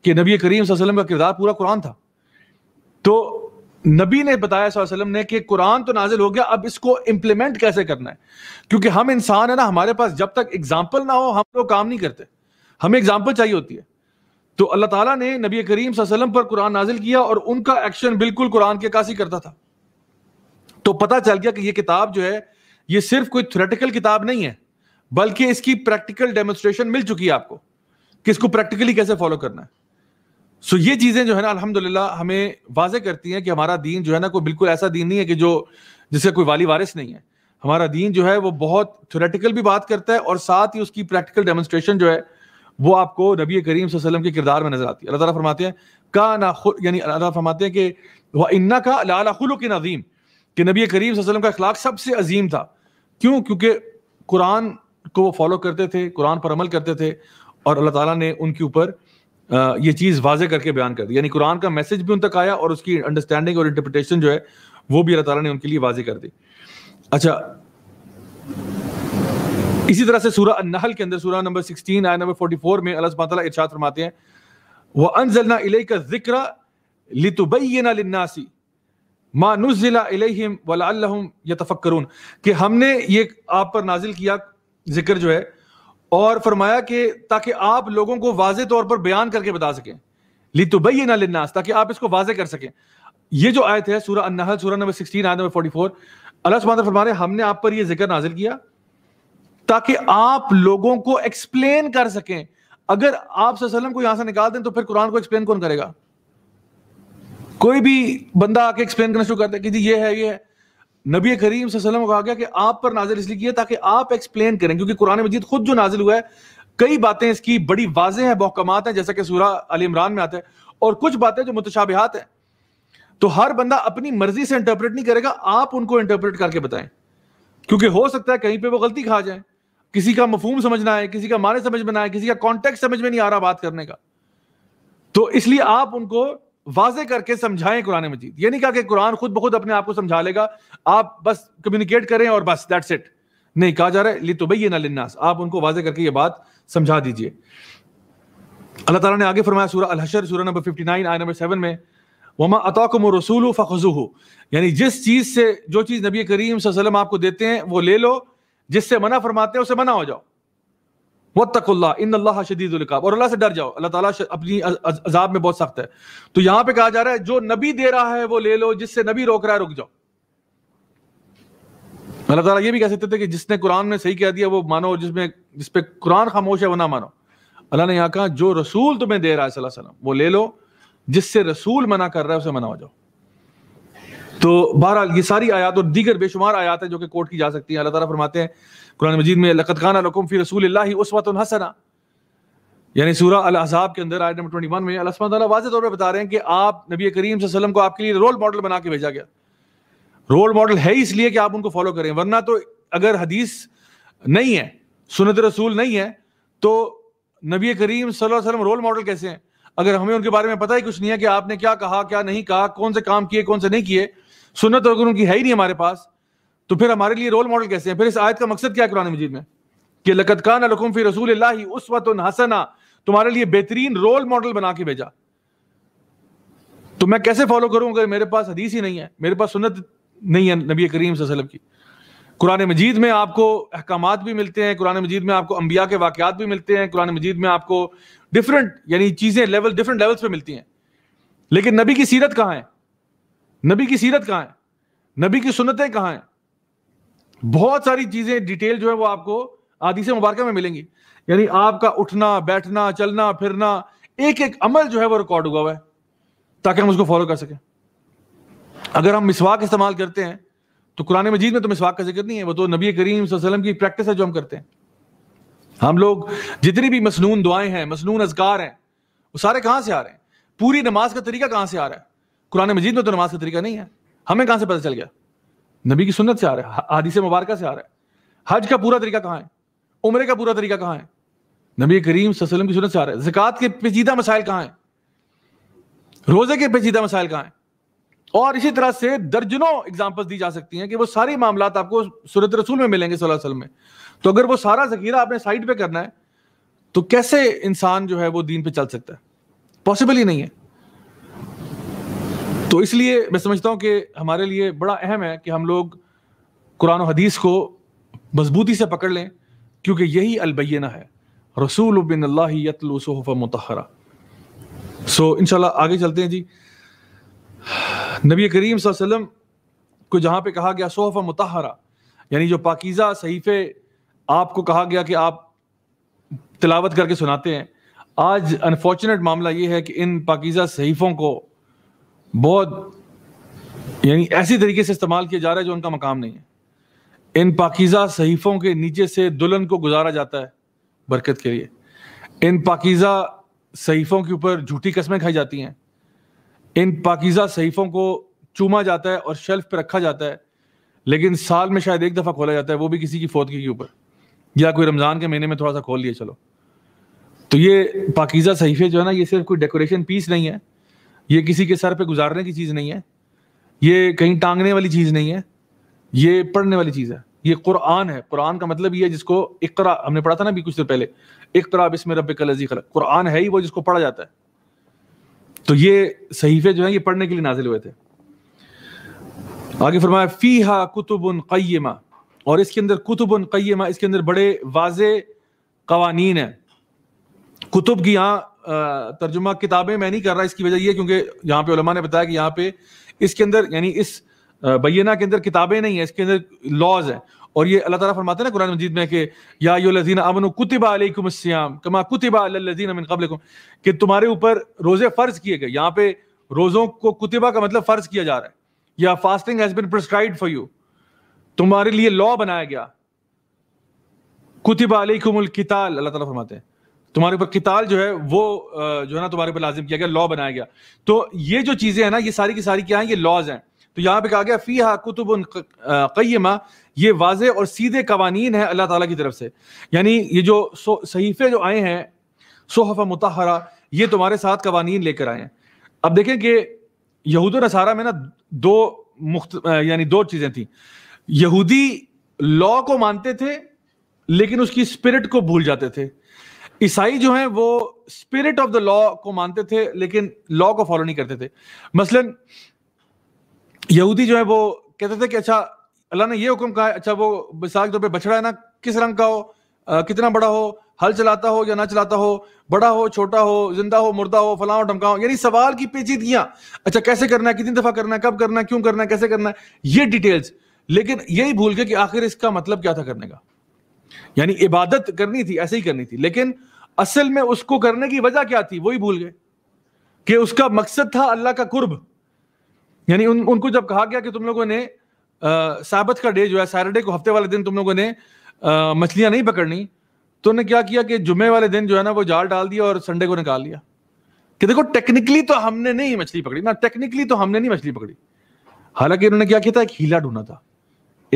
कि नबी करीम वसल्लम का किरदार पूरा कुरान था तो नबी ने बताया वसल्लम ने कि कुरान तो नाजिल हो गया अब इसको इम्प्लीमेंट कैसे करना है क्योंकि हम इंसान है ना हमारे पास जब तक एग्जाम्पल ना हो हम लोग काम नहीं करते हमें एग्जाम्पल चाहिए होती है तो अल्लाह ताला ने नबी करीम वसल्लम पर कुरान नाजिल किया और उनका एक्शन बिल्कुल कुरान के कासी करता था तो पता चल गया कि ये किताब जो है ये सिर्फ कोई थ्योरेटिकल किताब नहीं है बल्कि इसकी प्रैक्टिकल डेमोस्ट्रेशन मिल चुकी है आपको कि इसको प्रैक्टिकली कैसे फॉलो करना है सो ये चीज़ें जो है ना अलहमदुल्ला हमें वाजे करती हैं कि हमारा दीन जो है ना कोई बिल्कुल ऐसा दीन नहीं है कि जो जिसका कोई वाली वारिस नहीं है हमारा दीन जो है वो बहुत थ्योरेटिकल भी बात करता है और साथ ही उसकी प्रैक्टिकल डेमोस्ट्रेशन जो है वो आपको नबी करीम के किरदार में नजर आती है अल्लाह तरमाते हैं का ना यानी अल्लाह फरमाते हैं कि वह इन्ना का लाला खुल नदीम कि नबी करीम वसल्लम का अखलाक सबसे अजीम था क्यों क्योंकि कुरान को वो फॉलो करते थे कुरान पर अमल करते थे और अल्लाह ताला ने उनके ऊपर ये चीज़ वाजे करके बयान कर दी यानी कुरान का मैसेज भी उन तक आया और उसकी अंडरस्टैंडिंग और इंटरप्रिटेशन जो है वो भी अल्लाह ताला ने उनके लिए वाजे कर दी अच्छा इसी तरह से सूरह अनहल के अंदर सूरह नंबर 16 आय नंबर 44 में अल्लाह सुब्हानहु इरशाद फरमाते हैं वह अनजलना इलैका जिक्रा लितुबय्यना लिन्नासी मानुजिला इलेहिम वलाम यतफ़क्रून कि हमने ये आप पर नाजिल किया जिक्र जो है और फरमाया कि ताकि आप लोगों को वाज तौर पर बयान करके बता सकें ली तो भई ना लिन्नास ताकि आप इसको वाजे कर सकें ये जो आयत है सूरह अन्नहल सूरह नंबर 16 आयत नंबर 44 अल्लाह सुब्हानहू फरमा रहे हमने आप पर ये जिक्र नाजिल किया ताकि आप लोगों को एक्सप्लेन कर सकें अगर आप सल्लल्लाहु अलैहि वसल्लम को यहां से निकाल दें तो फिर कुरान को एक्सप्लेन कौन करेगा कोई भी बंदा आके एक्सप्लेन करना शुरू करता है कि जी ये है ये है नबी करीम वसल्लम को गया कि आप पर नाजिल इसलिए किया ताकि आप एक्सप्लेन करें क्योंकि कुरान मजीद खुद जो नाजिल हुआ है कई बातें इसकी बड़ी वाजें हैं बहकमात हैं जैसा कि सूरा अली इमरान में आता है और कुछ बातें जो मुतशाबिहात हैं तो हर बंदा अपनी मर्जी से इंटरप्रेट नहीं करेगा आप उनको इंटरप्रेट करके बताएं क्योंकि हो सकता है कहीं पर वो गलती खा जाए किसी का मफहूम समझना है किसी का माने समझ में ना है किसी का कॉन्टेक्ट समझ में नहीं आ रहा बात करने का तो इसलिए आप उनको वाजे करके समझाएं कुरान मजीद ये नहीं कहा कि कुरान खुद ब खुद अपने आप को समझा लेगा आप बस कम्युनिकेट करें और बस दैट्स इट नहीं कहा जा रहा है भैया ना लिन्नास आप उनको वाजे करके ये बात समझा दीजिए अल्लाह ताला ने आगे फरमाया सूरह अल हशर सूरा नंबर 59 आयत नंबर 7 में वमा अताकुम रसूल फखजुहु यानी जिस चीज से जो चीज नबी करीम सल्लल्लाहु अलैहि वसल्लम आपको देते हैं वो ले लो जिससे मना फरमाते हैं उसे मना हो जाओ वतकुल्ला इन अल्लाह शदीदुल्काब और अल्लाह से डर जाओ अल्लाह ताला अपनी अजाब में बहुत सख्त है तो यहां पे कहा जा रहा है जो नबी दे रहा है वो ले लो जिससे नबी रोक रहा है रुक जाओ अल्लाह ताला ये भी कह सकते थे कि जिसने कुरान में सही कह दिया वो मानो और जिसमें जिस पे कुरान खामोश है वो ना मानो अल्लाह ने यहाँ कहा जो रसूल तुम्हें दे रहा है सल्लम वो ले लो जिससे रसूल मना कर रहा है उसे मना हो जाओ तो बहरहाल ये सारी आयात और दीगर बेशुमार आयात है जो कि कोर्ट की जा सकती है अल्लाह ताला फरमाते हैं कुरान मजीद में लकत खाना रकुम फ़ी रसूल उसवत हसना यानी सूरह अल अहसाब के अंदर आयत नंबर ट्वेंटी वन में अल्लाह वाजे तौर पर बता रहे हैं कि आप नबी करीम वसल्लम को आपके लिए रोल मॉडल बना के भेजा गया रोल मॉडल है इसलिए कि आप उनको फॉलो करें वरना तो अगर हदीस नहीं है सुनत रसूल नहीं है तो नबी करीम सलम रोल मॉडल कैसे हैं अगर हमें उनके बारे में पता ही कुछ नहीं है कि आपने क्या कहा क्या नहीं कहा कौन से काम किए कौन से नहीं किए सुनत और उनकी है ही नहीं हमारे पास तो फिर हमारे लिए रोल मॉडल कैसे हैं फिर इस आयत का मकसद क्या है कुरान मजीद में कि लकत खान लकुम फी रसूल उस वत हसना तुम्हारे लिए बेहतरीन रोल मॉडल बना के भेजा तो मैं कैसे फॉलो करूं अगर मेरे पास हदीस ही नहीं है मेरे पास सुनत नहीं है नबी करीम वसल्लम की कुरान मजीद में आपको अहकाम भी मिलते हैं कुरान मजीद में आपको अम्बिया के वाक़ात भी मिलते हैं कुरान मजीद में आपको डिफरेंट यानी चीज़ें लेवल डिफरेंट लेवल्स पे मिलती हैं लेकिन नबी की सीरत कहाँ है नबी की सीरत कहाँ है नबी की सुनतें कहाँ हैं बहुत सारी चीजें डिटेल जो है वो आपको आदि से मुबारक में मिलेंगी यानी आपका उठना बैठना चलना फिरना एक एक अमल जो है वो रिकॉर्ड हुआ हुआ है ताकि हम उसको फॉलो कर सकें अगर हम मिसवाक इस्तेमाल करते हैं तो कुरान मजीद में तो मिसवाक का जिक्र नहीं है वो तो नबी करीम वसलम की प्रैक्टिस है जो हम करते हैं हम लोग जितनी भी मसनून दुआएं हैं मसनून अजगार हैं वो सारे कहाँ से आ रहे हैं पूरी नमाज का तरीका कहाँ से आ रहा है कुरान मजीद में तो नमाज का तरीका नहीं है हमें कहाँ से पता चल गया नबी की सुन्नत से आ रहा है हादिस मुबारक से आ रहा है हज का पूरा तरीका कहाँ है उम्र का पूरा तरीका कहाँ है नबी करीम सलम की सुनत से आ रहा है जक़ात के पेचीदा मसाइल कहाँ हैं रोज़े के पेचीदा मसाइल कहाँ हैं और इसी तरह से दर्जनों एग्जाम्पल्स दी जा सकती हैं कि वो सारे मामला आपको सूरत रसूल में मिलेंगे वसल्लम में तो अगर वो सारा जखीरा आपने साइड पर करना है तो कैसे इंसान जो है वो दीन पे चल सकता है पॉसिबल ही नहीं है तो इसलिए मैं समझता हूँ कि हमारे लिए बड़ा अहम है कि हम लोग कुरान हदीस को मजबूती से पकड़ लें क्योंकि यही अलबैना है रसूल बिन अल्लाफ मतहरा सो इन आगे चलते हैं जी नबी करीम वसल्लम को जहाँ पे कहा गया सोहफ़ा मतहरा यानी जो पाकिज़ा सहीफ़े आपको कहा गया कि आप तिलावत करके सुनाते हैं आज अनफॉर्चुनेट मामला ये है कि इन पाकिज़ा सहीफ़ों को बहुत यानी ऐसी तरीके से इस्तेमाल किया जा रहा है जो उनका मकाम नहीं है इन पाकिज़ा सहीफ़ों के नीचे से दुल्हन को गुजारा जाता है बरकत के लिए इन पाकिज़ा सहीफ़ों के ऊपर झूठी कस्में खाई जाती हैं इन पाकिज़ा सहीफ़ों को चूमा जाता है और शेल्फ पर रखा जाता है लेकिन साल में शायद एक दफ़ा खोला जाता है वो भी किसी की फौतगी के ऊपर या कोई रमज़ान के महीने में थोड़ा सा खोल लिया चलो तो ये पाकिज़ा सहीफ़े जो है ना ये सिर्फ कोई डेकोरेशन पीस नहीं है ये किसी के सर पे गुजारने की चीज़ नहीं है ये कहीं टांगने वाली चीज़ नहीं है ये पढ़ने वाली चीज़ है ये कुरान है कुरान का मतलब ये है जिसको इकरा हमने पढ़ा था ना अभी कुछ देर पहले इकरा इसमें रब कुरान है ही वो जिसको पढ़ा जाता है तो ये सहीफे जो है ये पढ़ने के लिए नाजिल हुए थे आगे फरमाया फीहा कुतुबन कैमा और इसके अंदर कुतुबन कैमा इसके अंदर बड़े वाज कवानीन है कुतुब की यहाँ तर्जुमा किताबें मैं नहीं कर रहा इसकी वजह यह क्योंकि यहाँ पे ने बताया कि यहाँ पे इसके अंदर यानी इस बैना के अंदर किताबें नहीं है इसके अंदर लॉज है और ये अल्लाह ताला फरमाते हैं ना कुरान मजीद में कि या यो अमन कमा कुतिबा मिन कि तुम्हारे ऊपर रोजे फर्ज किए गए यहाँ पे रोजों को कुतिबा का मतलब फर्ज किया जा रहा है या fasting has been prescribed for you तुम्हारे लिए लॉ बनाया गया कुतिबा अलैकुमुल किताल अल्लाह ताला फरमाते हैं तुम्हारे ऊपर किताल जो है वो जो है ना तुम्हारे ऊपर लाजिम किया गया लॉ बनाया गया तो ये जो चीजें हैं ना ये सारी की सारी क्या हैं ये लॉज हैं तो यहाँ पे कहा गया फी हा कुतुब कैमा ये वाज और सीधे कवानीन है अल्लाह ताला की तरफ से यानी ये जो सहीफे जो आए हैं सोहफा मुतहरा ये तुम्हारे साथ कवानीन लेकर आए हैं अब देखें कि यहूद नसारा में ना दो मुख्त यानी दो चीज़ें थी यहूदी लॉ को मानते थे लेकिन उसकी स्पिरिट को भूल जाते थे ईसाई जो हैं वो स्पिरिट ऑफ द लॉ को मानते थे लेकिन लॉ को फॉलो नहीं करते थे मसलन यहूदी जो है वो कहते थे कि अच्छा अल्लाह ने ये हुक्म कहा है अच्छा वो मिसाल के तौर पर बछड़ा है ना किस रंग का हो आ, कितना बड़ा हो हल चलाता हो या ना चलाता हो बड़ा हो छोटा हो जिंदा हो मुर्दा हो फलाओ ढमकाओ यानी सवाल की पेचीदगियां अच्छा कैसे करना है कितनी दफा करना है कब करना है क्यों करना है कैसे करना है ये डिटेल्स लेकिन यही भूल गए कि आखिर इसका मतलब क्या था करने का यानी इबादत करनी थी ऐसे ही करनी थी लेकिन असल में उसको करने की वजह क्या थी वही भूल गए कि उसका मकसद था अल्लाह का कुर्ब यानी उन, उनको जब कहा गया कि तुम लोगों ने साबत का डे जो है सैटरडे को हफ्ते वाले दिन तुम लोगों ने मछलियां नहीं पकड़नी तो उन्होंने क्या किया कि जुमे वाले दिन जो है ना वो जाल डाल दिया और संडे को निकाल लिया कि देखो टेक्निकली तो हमने नहीं मछली पकड़ी ना टेक्निकली तो हमने नहीं मछली पकड़ी हालांकि उन्होंने क्या किया था एक हीला ढूंढा था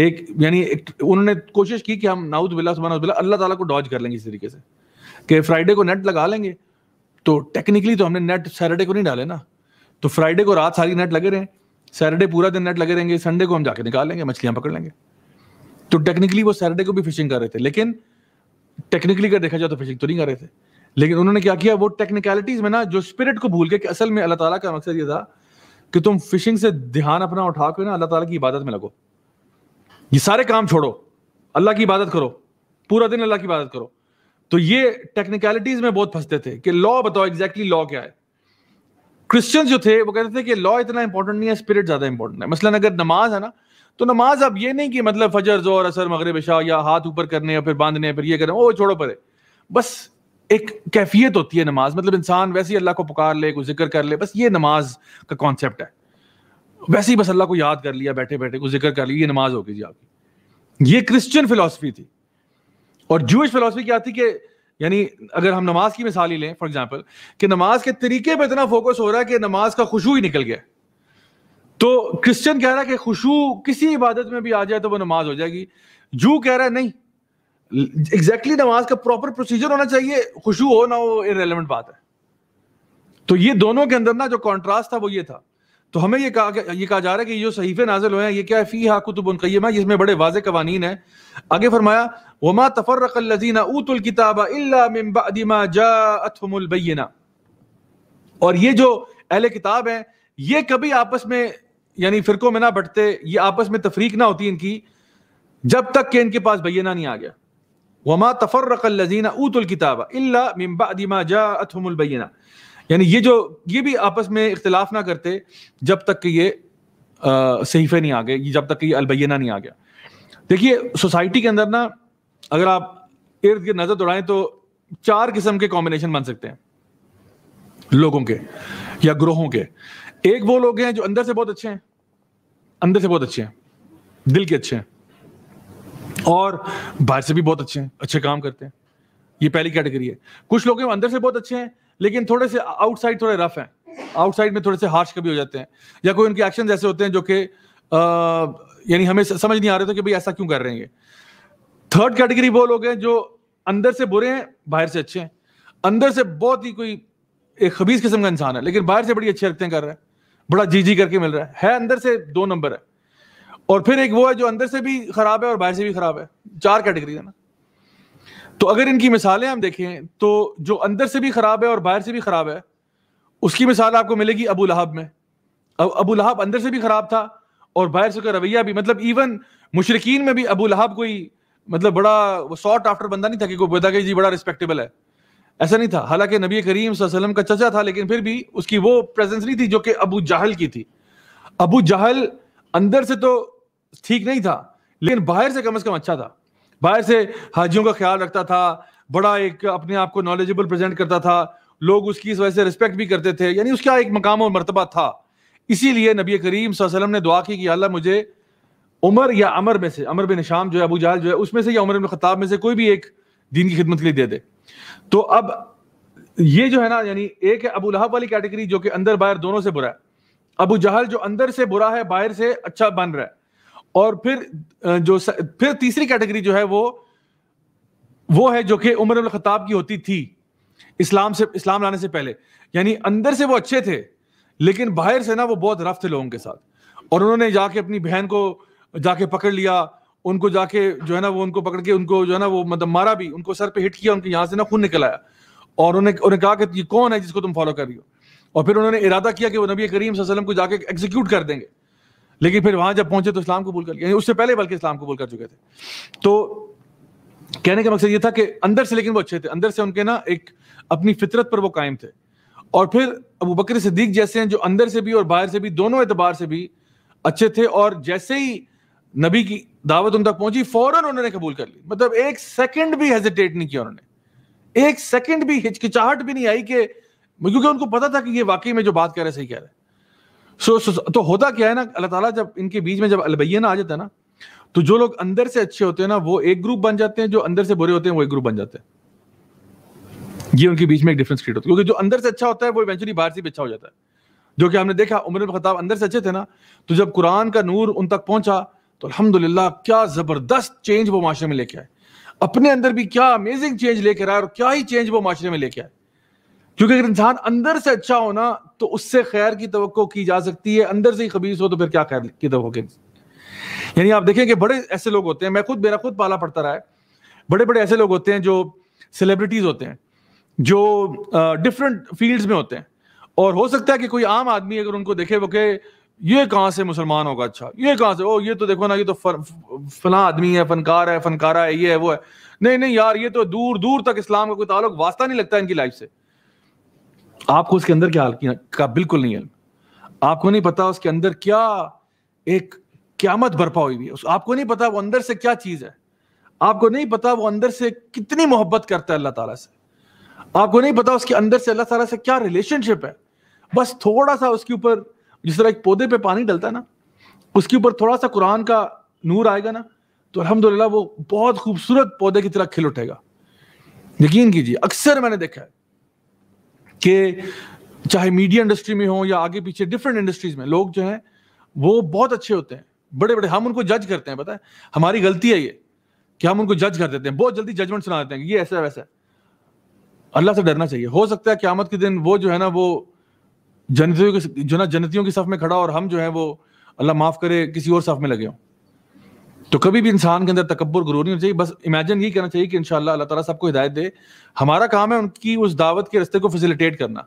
एक यानी उन्होंने कोशिश की कि हम नाउद बिल्ला सुबह अल्लाह ताला को डॉज कर लेंगे इस तरीके से कि फ्राइडे को नेट लगा लेंगे तो टेक्निकली तो हमने नेट सैटरडे को नहीं डाले ना तो फ्राइडे को रात सारी नेट लगे रहें सैटरडे पूरा दिन नेट लगे रहेंगे संडे को हम जाके निकाल लेंगे मछलियाँ पकड़ लेंगे तो टेक्निकली वो सैटरडे को भी फिशिंग कर रहे थे लेकिन टेक्निकली अगर देखा जाए तो फिशिंग तो नहीं कर रहे थे लेकिन उन्होंने क्या किया वो टेक्निकलिटीज में ना जो स्पिरिट को भूल के कि असल में अल्लाह ताला का मकसद ये था कि तुम फिशिंग से ध्यान अपना उठा के ना अल्लाह ताला की इबादत में लगो ये सारे काम छोड़ो अल्लाह की इबादत करो पूरा दिन अल्लाह की इबादत करो तो ये टेक्निकलिटीज में बहुत फंसते थे कि लॉ बताओ एग्जैक्टली लॉ क्या है क्रिश्चियंस जो थे वो कहते थे कि लॉ इतना इंपॉर्टेंट नहीं है स्पिरिट ज्यादा इंपॉर्टेंट है मसलन अगर नमाज है ना तो नमाज अब ये नहीं कि मतलब फजर जोर असर मगरब शाह या हाथ ऊपर करने या फिर बांधने या फिर ये करने वो छोड़ो पड़े बस एक कैफियत होती है नमाज मतलब इंसान वैसे ही अल्लाह को पुकार ले कुछ जिक्र कर ले बस ये नमाज का कॉन्सेप्ट है वैसे ही बस अल्लाह को याद कर लिया बैठे बैठे को जिक्र कर लिया ये नमाज होगी जी आपकी ये क्रिश्चियन फिलोसफी थी और जूश फिलोसफी क्या थी कि यानी अगर हम नमाज की मिसाल ही लें फॉर एग्जाम्पल कि नमाज के तरीके पर इतना फोकस हो रहा है कि नमाज का खुशू ही निकल गया तो क्रिश्चियन कह रहा है कि खुशू किसी इबादत में भी आ जाए तो वो नमाज हो जाएगी जू कह रहा है नहीं एग्जैक्टली exactly नमाज का प्रॉपर प्रोसीजर होना चाहिए खुशू हो ना हो इरेलीवेंट बात है तो ये दोनों के अंदर ना जो कॉन्ट्रास्ट था वो ये था तो हमें ये कहा ये कहा जा रहा है कि जो सहीफे नाजिल हुए हैं ये क्या है फ़ी हा कुतुबन क़य्यमा इसमें बड़े वाज कवानीन है आगे फरमाया वमा तफ़र्रक़ीन ऊतुल किताब इल्लादिमा जातमुलबैना और ये जो अहले किताब हैं ये कभी आपस में यानी फ़िरकों में ना बटते ये आपस में तफरीक ना होती इनकी जब तक के इनके पास बैना नहीं आ गया वमा तफ़र्रक़ीन ऊतुल किताब इल्लादिमा जातमुलबैना यानी ये जो ये भी आपस में इख्तलाफ ना करते जब तक कि ये सहीफे नहीं आ गए जब तक कि ये अलबैना नहीं आ गया देखिए सोसाइटी के अंदर ना अगर आप इर्द गिर्द नज़र दौड़ाएं तो चार किस्म के कॉम्बिनेशन बन सकते हैं लोगों के या ग्रोहों के एक वो लोग हैं जो अंदर से बहुत अच्छे हैं अंदर से बहुत अच्छे हैं दिल के अच्छे हैं और बाहर से भी बहुत अच्छे हैं अच्छे काम करते हैं ये पहली कैटेगरी है कुछ लोग हैं अंदर से बहुत अच्छे हैं लेकिन थोड़े से आउटसाइड थोड़े रफ हैं आउटसाइड में थोड़े से हार्श कभी हो जाते हैं या कोई उनके एक्शन ऐसे होते हैं जो कि यानी हमें समझ नहीं आ रहे थे कि भाई ऐसा क्यों कर रहे हैं ये थर्ड कैटेगरी वो लोग हैं जो अंदर से बुरे हैं बाहर से अच्छे हैं अंदर से बहुत ही कोई एक खबीज किस्म का इंसान है लेकिन बाहर से बड़ी अच्छी हरकतें कर रहा है बड़ा जी जी करके मिल रहा है है अंदर से दो नंबर है और फिर एक वो है जो अंदर से भी खराब है और बाहर से भी खराब है चार कैटेगरी है ना तो अगर इनकी मिसालें हम देखें तो जो अंदर से भी ख़राब है और बाहर से भी ख़राब है उसकी मिसाल आपको मिलेगी अबू लहाब में अब अबू लहाब अंदर से भी ख़राब था और बाहर से का रवैया भी मतलब इवन मुशरकिन में भी अबू लहाब कोई मतलब बड़ा शॉर्ट आफ्टर बंदा नहीं था कि कोई बता जी बड़ा रिस्पेक्टेबल है ऐसा नहीं था हालांकि नबी करीम वसल्लम का चचा था लेकिन फिर भी उसकी वो प्रेजेंस नहीं थी जो कि अबू जहल की थी अबू जहल अंदर से तो ठीक नहीं था लेकिन बाहर से कम अज़ कम अच्छा था बाहर से हाजियों का ख्याल रखता था बड़ा एक अपने आप को नॉलेजेबल प्रेजेंट करता था लोग उसकी इस वजह से रिस्पेक्ट भी करते थे यानी उसका एक मकाम और मरतबा था इसीलिए नबी करीम वसल्लम ने दुआ की कि अल्लाह मुझे उमर या अमर में से अमर बिन शाम जो है अबू जहल जो है उसमें से या उमर बिन खताब में से कोई भी एक दीन की खिदमत के लिए दे दे तो अब ये जो है ना यानी एक है अबू लहाब वाली कैटेगरी जो कि अंदर बाहर दोनों से बुरा है अबू जहल जो अंदर से बुरा है बाहर से अच्छा बन रहा है और फिर जो स, फिर तीसरी कैटेगरी जो है वो वो है जो कि उमर खताब की होती थी इस्लाम से इस्लाम लाने से पहले यानी अंदर से वो अच्छे थे लेकिन बाहर से ना वो बहुत रफ थे लोगों के साथ और उन्होंने जाके अपनी बहन को जाके पकड़ लिया उनको जाके जो है ना वो उनको पकड़ के उनको जो है ना वो मतलब मारा भी उनको सर पे हिट किया उनके यहाँ से ना खून निकल आया और उन्हें उन्हें कहा कि ये कौन है जिसको तुम फॉलो कर रही हो और फिर उन्होंने इरादा किया कि वो नबी करीम वसल्लम को जाके एग्जीक्यूट कर देंगे लेकिन फिर वहां जब पहुंचे तो इस्लाम कबूल कर लिया उससे पहले बल्कि इस्लाम कबूल कर चुके थे तो कहने का मकसद ये था कि अंदर से लेकिन वो अच्छे थे अंदर से उनके ना एक अपनी फितरत पर वो कायम थे और फिर अबू बकर सिद्दीक जैसे हैं जो अंदर से भी और बाहर से भी दोनों एतबार से भी अच्छे थे और जैसे ही नबी की दावत उन तक पहुंची फौरन उन्होंने कबूल कर ली मतलब एक सेकंड भी हेजिटेट नहीं किया उन्होंने एक सेकंड भी हिचकिचाहट भी नहीं आई कि क्योंकि उनको पता था कि ये वाकई में जो बात कह रहे सही कह रहे हैं सो so, so, so, तो होता क्या है ना अल्लाह ताला जब इनके बीच में जब अलबैया ना आ जाता है ना तो जो लोग अंदर से अच्छे होते हैं ना वो एक ग्रुप बन जाते हैं जो अंदर से बुरे होते हैं वो एक ग्रुप बन जाते हैं ये उनके बीच में एक डिफरेंस क्रिएट होता है क्योंकि जो अंदर से अच्छा होता है वो इवेंचुअली बाहर से भी अच्छा हो जाता है जो कि हमने देखा उमर खताब अंदर से अच्छे थे ना तो जब कुरान का नूर उन तक पहुंचा तो अल्हम्दुलिल्लाह क्या जबरदस्त चेंज वो माशरे में लेके आए अपने अंदर भी क्या अमेजिंग चेंज लेकर आए और क्या ही चेंज वो माशरे में लेके आए क्योंकि अगर इंसान अंदर से अच्छा हो ना तो उससे खैर की तो की जा सकती है अंदर से ही खबीस हो तो फिर क्या खैर की तो यानी आप देखें कि बड़े ऐसे लोग होते हैं मैं खुद मेरा खुद पाला पड़ता रहा है बड़े बड़े ऐसे लोग होते हैं जो सेलिब्रिटीज होते हैं जो डिफरेंट uh, फील्ड्स में होते हैं और हो सकता है कि कोई आम आदमी अगर उनको देखे वो कहे ये कहाँ से मुसलमान होगा अच्छा ये कहाँ से ओ ये तो देखो ना ये तो फला आदमी है फनकार है फनकारा है ये है वो है नहीं नहीं यार ये तो दूर दूर तक इस्लाम का कोई ताल्लुक वास्ता नहीं लगता इनकी लाइफ से आपको उसके अंदर क्या हाल का बिल्कुल नहीं है आपको नहीं पता उसके अंदर क्या एक क्यामत बर्पा हुई हुई है आपको नहीं पता वो अंदर से क्या चीज़ है आपको नहीं पता वो अंदर से कितनी मोहब्बत करता है अल्लाह ताला से आपको नहीं पता उसके अंदर से अल्लाह ताला से क्या रिलेशनशिप है बस थोड़ा सा उसके ऊपर जिस तरह एक पौधे पे पानी डलता है ना उसके ऊपर थोड़ा सा कुरान का नूर आएगा ना तो अलहमदुल्ला वो बहुत खूबसूरत पौधे की तरह खिल उठेगा यकीन कीजिए अक्सर मैंने देखा है कि चाहे मीडिया इंडस्ट्री में हो या आगे पीछे डिफरेंट इंडस्ट्रीज में लोग जो हैं वो बहुत अच्छे होते हैं बड़े बड़े हम उनको जज करते हैं पता है हमारी गलती है ये कि हम उनको जज कर देते हैं बहुत जल्दी जजमेंट सुना देते हैं ये ऐसा वैसा अल्लाह से डरना चाहिए हो सकता है क्यामत के दिन वो जो है ना वो जनतियों के जो ना जनतियों की सफ में खड़ा और हम जो है वो अल्लाह माफ़ करे किसी और सफ में लगे हों तो कभी भी इंसान के अंदर तकबर गुरू नहीं होना चाहिए बस इमेजिन यही करना चाहिए कि इन अल्लाह ताला सबको हिदायत दे हमारा काम है उनकी उस दावत के रस्ते को फैसिलिटेट करना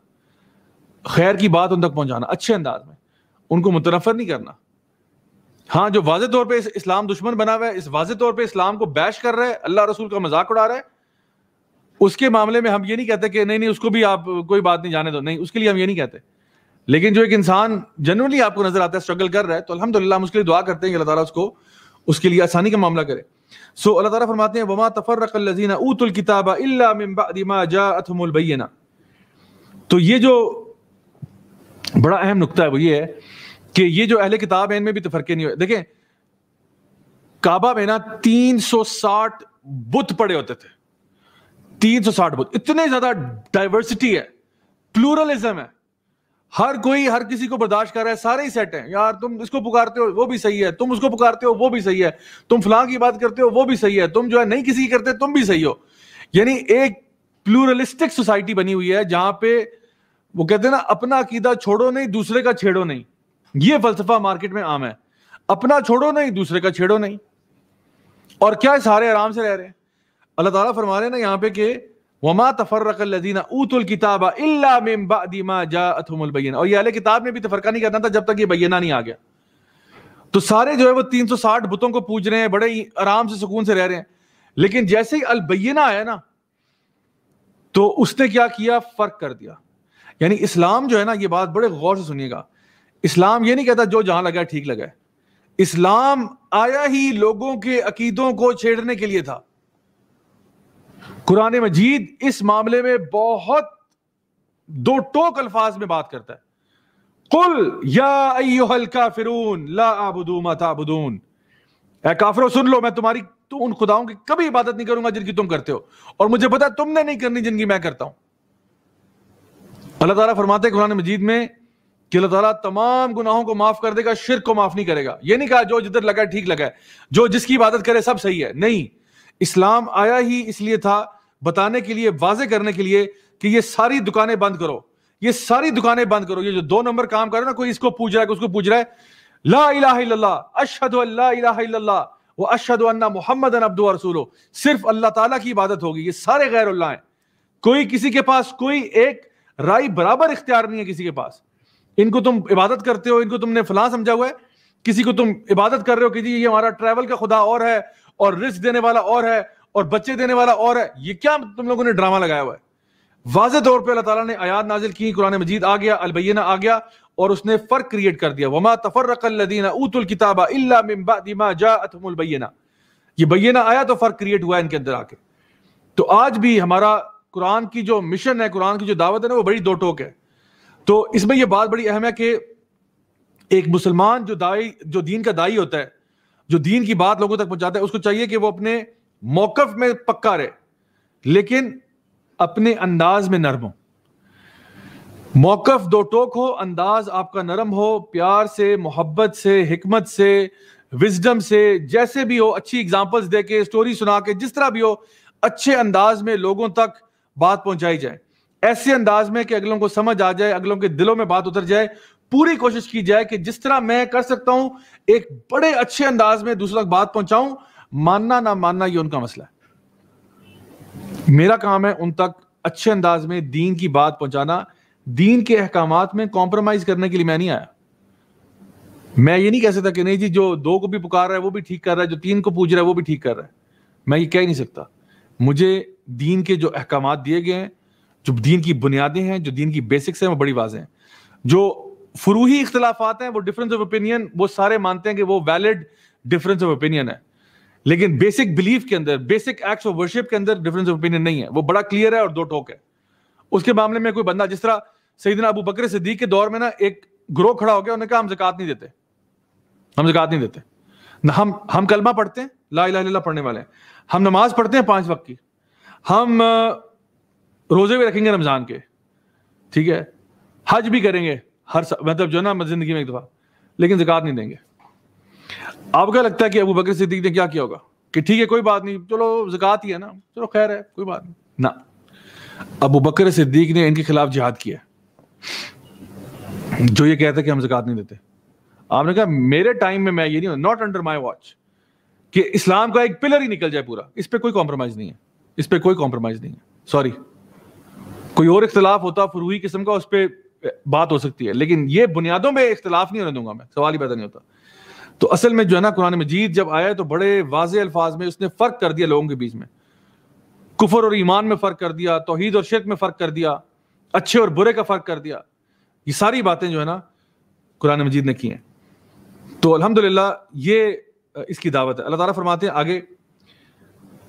खैर की बात उन तक पहुंचाना अच्छे अंदाज में उनको मुतनफर नहीं करना हाँ जो वाज तौर पर इस, इस्लाम दुश्मन बना हुआ है इस वाज तौर पर इस्लाम को बैश कर रहा है अल्लाह रसूल का मजाक उड़ा रहा है उसके मामले में हम ये नहीं कहते कि नहीं नहीं उसको भी आप कोई बात नहीं जाने दो नहीं उसके लिए हम ये नहीं कहते लेकिन जो एक इंसान जनरली आपको नजर आता है स्ट्रगल कर रहा है तो अलहमदिल्ला हम उसके लिए दुआ करते हैं कि अल्लाह ताला उसके लिए आसानी का मामला करे सो अल्लाह तरमाते फरमाते हैं वमा तफर लजीना ऊतुल किताबा इल्ला तो ये जो बड़ा अहम नुकता है वो ये है कि ये जो अहले किताब है इनमें भी तफरके तो नहीं हुए देखें काबा में ना 360 बुत पड़े होते थे 360 बुत इतने ज्यादा डाइवर्सिटी है प्लूरलिज्म है हर कोई हर किसी को बर्दाश्त कर रहा है सारे ही सेट हैं यार तुम इसको पुकारते हो वो भी सही है तुम उसको पुकारते हो वो भी सही है तुम फलां की बात करते हो वो भी सही है तुम जो है नहीं किसी की करते तुम भी सही हो यानी एक प्लूरलिस्टिक सोसाइटी बनी हुई है जहां पे वो कहते हैं ना अपना अकीदा छोड़ो नहीं दूसरे का छेड़ो नहीं ये फलसफा मार्केट में आम है अपना छोड़ो नहीं दूसरे का छेड़ो नहीं और क्या सारे आराम से रह रहे हैं अल्लाह ताला फरमा रहे हैं ना यहाँ पे कि वमा तफर्रक लदीना ऊतुल किताब इलाबीना और ये अहले किताब ने भी तफरका नहीं करना था जब तक ये बैना नहीं आ गया तो सारे जो है वो 360 बुतों को पूज रहे हैं बड़े आराम से सुकून से रह रहे हैं लेकिन जैसे ही अलबैना आया ना तो उसने क्या किया फर्क कर दिया यानी इस्लाम जो है ना ये बात बड़े गौर से सुनिएगा इस्लाम ये नहीं कहता जो जहां लगा ठीक लगा इस्लाम आया ही लोगों के अकीदों को छेड़ने के लिए था कुरान मजीद इस मामले में बहुत दो टोक अल्फाज में बात करता है कुल या फिर ला आबुदू मताबुदून सुन लो मैं तुम्हारी तो उन खुदाओं की कभी इबादत नहीं करूंगा जिनकी तुम करते हो और मुझे पता तुमने नहीं करनी जिनकी मैं करता हूं अल्लाह ताला फरमाते कुरान मजीद में कि अल्लाह ताला तमाम गुनाहों को माफ कर देगा शिर को माफ नहीं करेगा ये नहीं कहा जो जिधर लगा ठीक लगा जो जिसकी इबादत करे सब सही है नहीं इस्लाम आया ही इसलिए था बताने के लिए वाजे करने के लिए कि ये सारी दुकानें बंद करो ये सारी दुकानें बंद करो ये जो दो नंबर काम कर रहे ना कोई इसको पूछ रहा है उसको पूछ रहा है ला इला वो अशद मोहम्मद अब्दू रसूलो सिर्फ अल्लाह तला की इबादत होगी ये सारे गैर अल्लाह कोई किसी के पास कोई एक राय बराबर इख्तियार नहीं है किसी के पास इनको तुम इबादत करते हो इनको तुमने फला समझा हुआ है किसी को तुम इबादत कर रहे हो कि जी ये हमारा ट्रैवल का खुदा और है और रिस्क देने वाला और है और बच्चे देने वाला और है ये क्या तुम लोगों ने ड्रामा लगाया हुआ है वाज तौर पर अल्लाह ताला ने आयात नाजिल की कुरान मजीद आ गया अलबैना आ गया और उसने फर्क क्रिएट कर दिया वमा तफर उतुल किताबा इल्ला ये बयना आया तो फर्क क्रिएट हुआ इनके अंदर आके तो आज भी हमारा कुरान की जो मिशन है कुरान की जो दावत है ना वो बड़ी दो टोक है तो इसमें यह बात बड़ी अहम है कि एक मुसलमान जो दाई जो दीन का दाई होता है जो दीन की बात लोगों तक पहुंचाता है उसको चाहिए कि वो अपने मौकफ में पक्का रहे लेकिन अपने अंदाज में नरम हो मौकफ दो टोक हो अंदाज आपका नरम हो प्यार से मोहब्बत से हमत से विजडम से जैसे भी हो अच्छी एग्जाम्पल्स दे के स्टोरी सुना के जिस तरह भी हो अच्छे अंदाज में लोगों तक बात पहुंचाई जाए ऐसे अंदाज में कि अगलों को समझ आ जाए अगलों के दिलों में बात उतर जाए पूरी कोशिश की जाए कि जिस तरह मैं कर सकता हूं एक बड़े अच्छे अंदाज में दूसरों तक बात पहुंचाऊं मानना ना मानना ये उनका मसला है मेरा काम है उन तक अच्छे अंदाज में दीन की बात पहुंचाना दीन के अहकाम में कॉम्प्रोमाइज करने के लिए मैं नहीं आया मैं ये नहीं कह सकता कि नहीं जी जो दो को भी पुकार रहा है वो भी ठीक कर रहा है जो तीन को पूछ रहा है वो भी ठीक कर रहा है मैं ये कह नहीं सकता मुझे दीन के जो अहकाम दिए गए हैं जो दीन की बुनियादें हैं जो दीन की बेसिक्स हैं वो बड़ी वाजें हैं जो फ्रूही इख्तलाफात हैं वो डिफरेंस ऑफ ओपिनियन वो सारे मानते हैं कि वो वैलिड डिफरेंस ऑफ ओपिनियन है लेकिन बेसिक बिलीफ के अंदर बेसिक एक्ट ऑफ वर्शिप के अंदर डिफरेंस ऑफ ओपिनियन नहीं है वो बड़ा क्लियर है और दो टोक है उसके मामले में कोई बंदा जिस तरह सईदना अबू बकर सिद्दीक के दौर में ना एक ग्रोह खड़ा हो गया उन्होंने कहा हम जक़ात नहीं देते हम जक़ात नहीं देते ना हम हम कलमा पढ़ते हैं ला ला पढ़ने वाले हैं हम नमाज पढ़ते हैं पांच वक्त की हम रोजे भी रखेंगे रमज़ान के ठीक है हज भी करेंगे हर मतलब जो ना जिंदगी में एक दफ़ा लेकिन जक़ात नहीं देंगे आपको क्या लगता है कि अबू बकर सिद्दीक ने क्या किया होगा कि ठीक है कोई बात नहीं चलो जक़ात ही है ना चलो खैर है कोई बात नहीं ना अबू बकर सिद्दीक ने इनके खिलाफ जिहाद किया जो ये कहते कि हम जक़ात नहीं देते आपने कहा मेरे टाइम में मैं ये नहीं नॉट अंडर माई वॉच कि इस्लाम का एक पिलर ही निकल जाए पूरा इस पर कोई कॉम्प्रोमाइज़ नहीं है इस पर कोई कॉम्प्रोमाइज़ नहीं है सॉरी कोई और इख्तलाफ होता फरूही किस्म का उस पर बात हो सकती है लेकिन ये बुनियादों में इख्तलाफ नहीं होने दूंगा मैं सवाल ही पैदा नहीं होता तो असल में जो है ना कुरान मजीद जब आया तो बड़े वाज अल्फाज में उसने फ़र्क कर दिया लोगों के बीच में कुफर और ईमान में फ़र्क कर दिया तोहद और शिरक में फ़र्क कर दिया अच्छे और बुरे का फ़र्क कर दिया ये सारी बातें जो है ना कुरान मजीद ने की हैं तो अलहमदिल्ला ये इसकी दावत है अल्लाह ताला फरमाते हैं आगे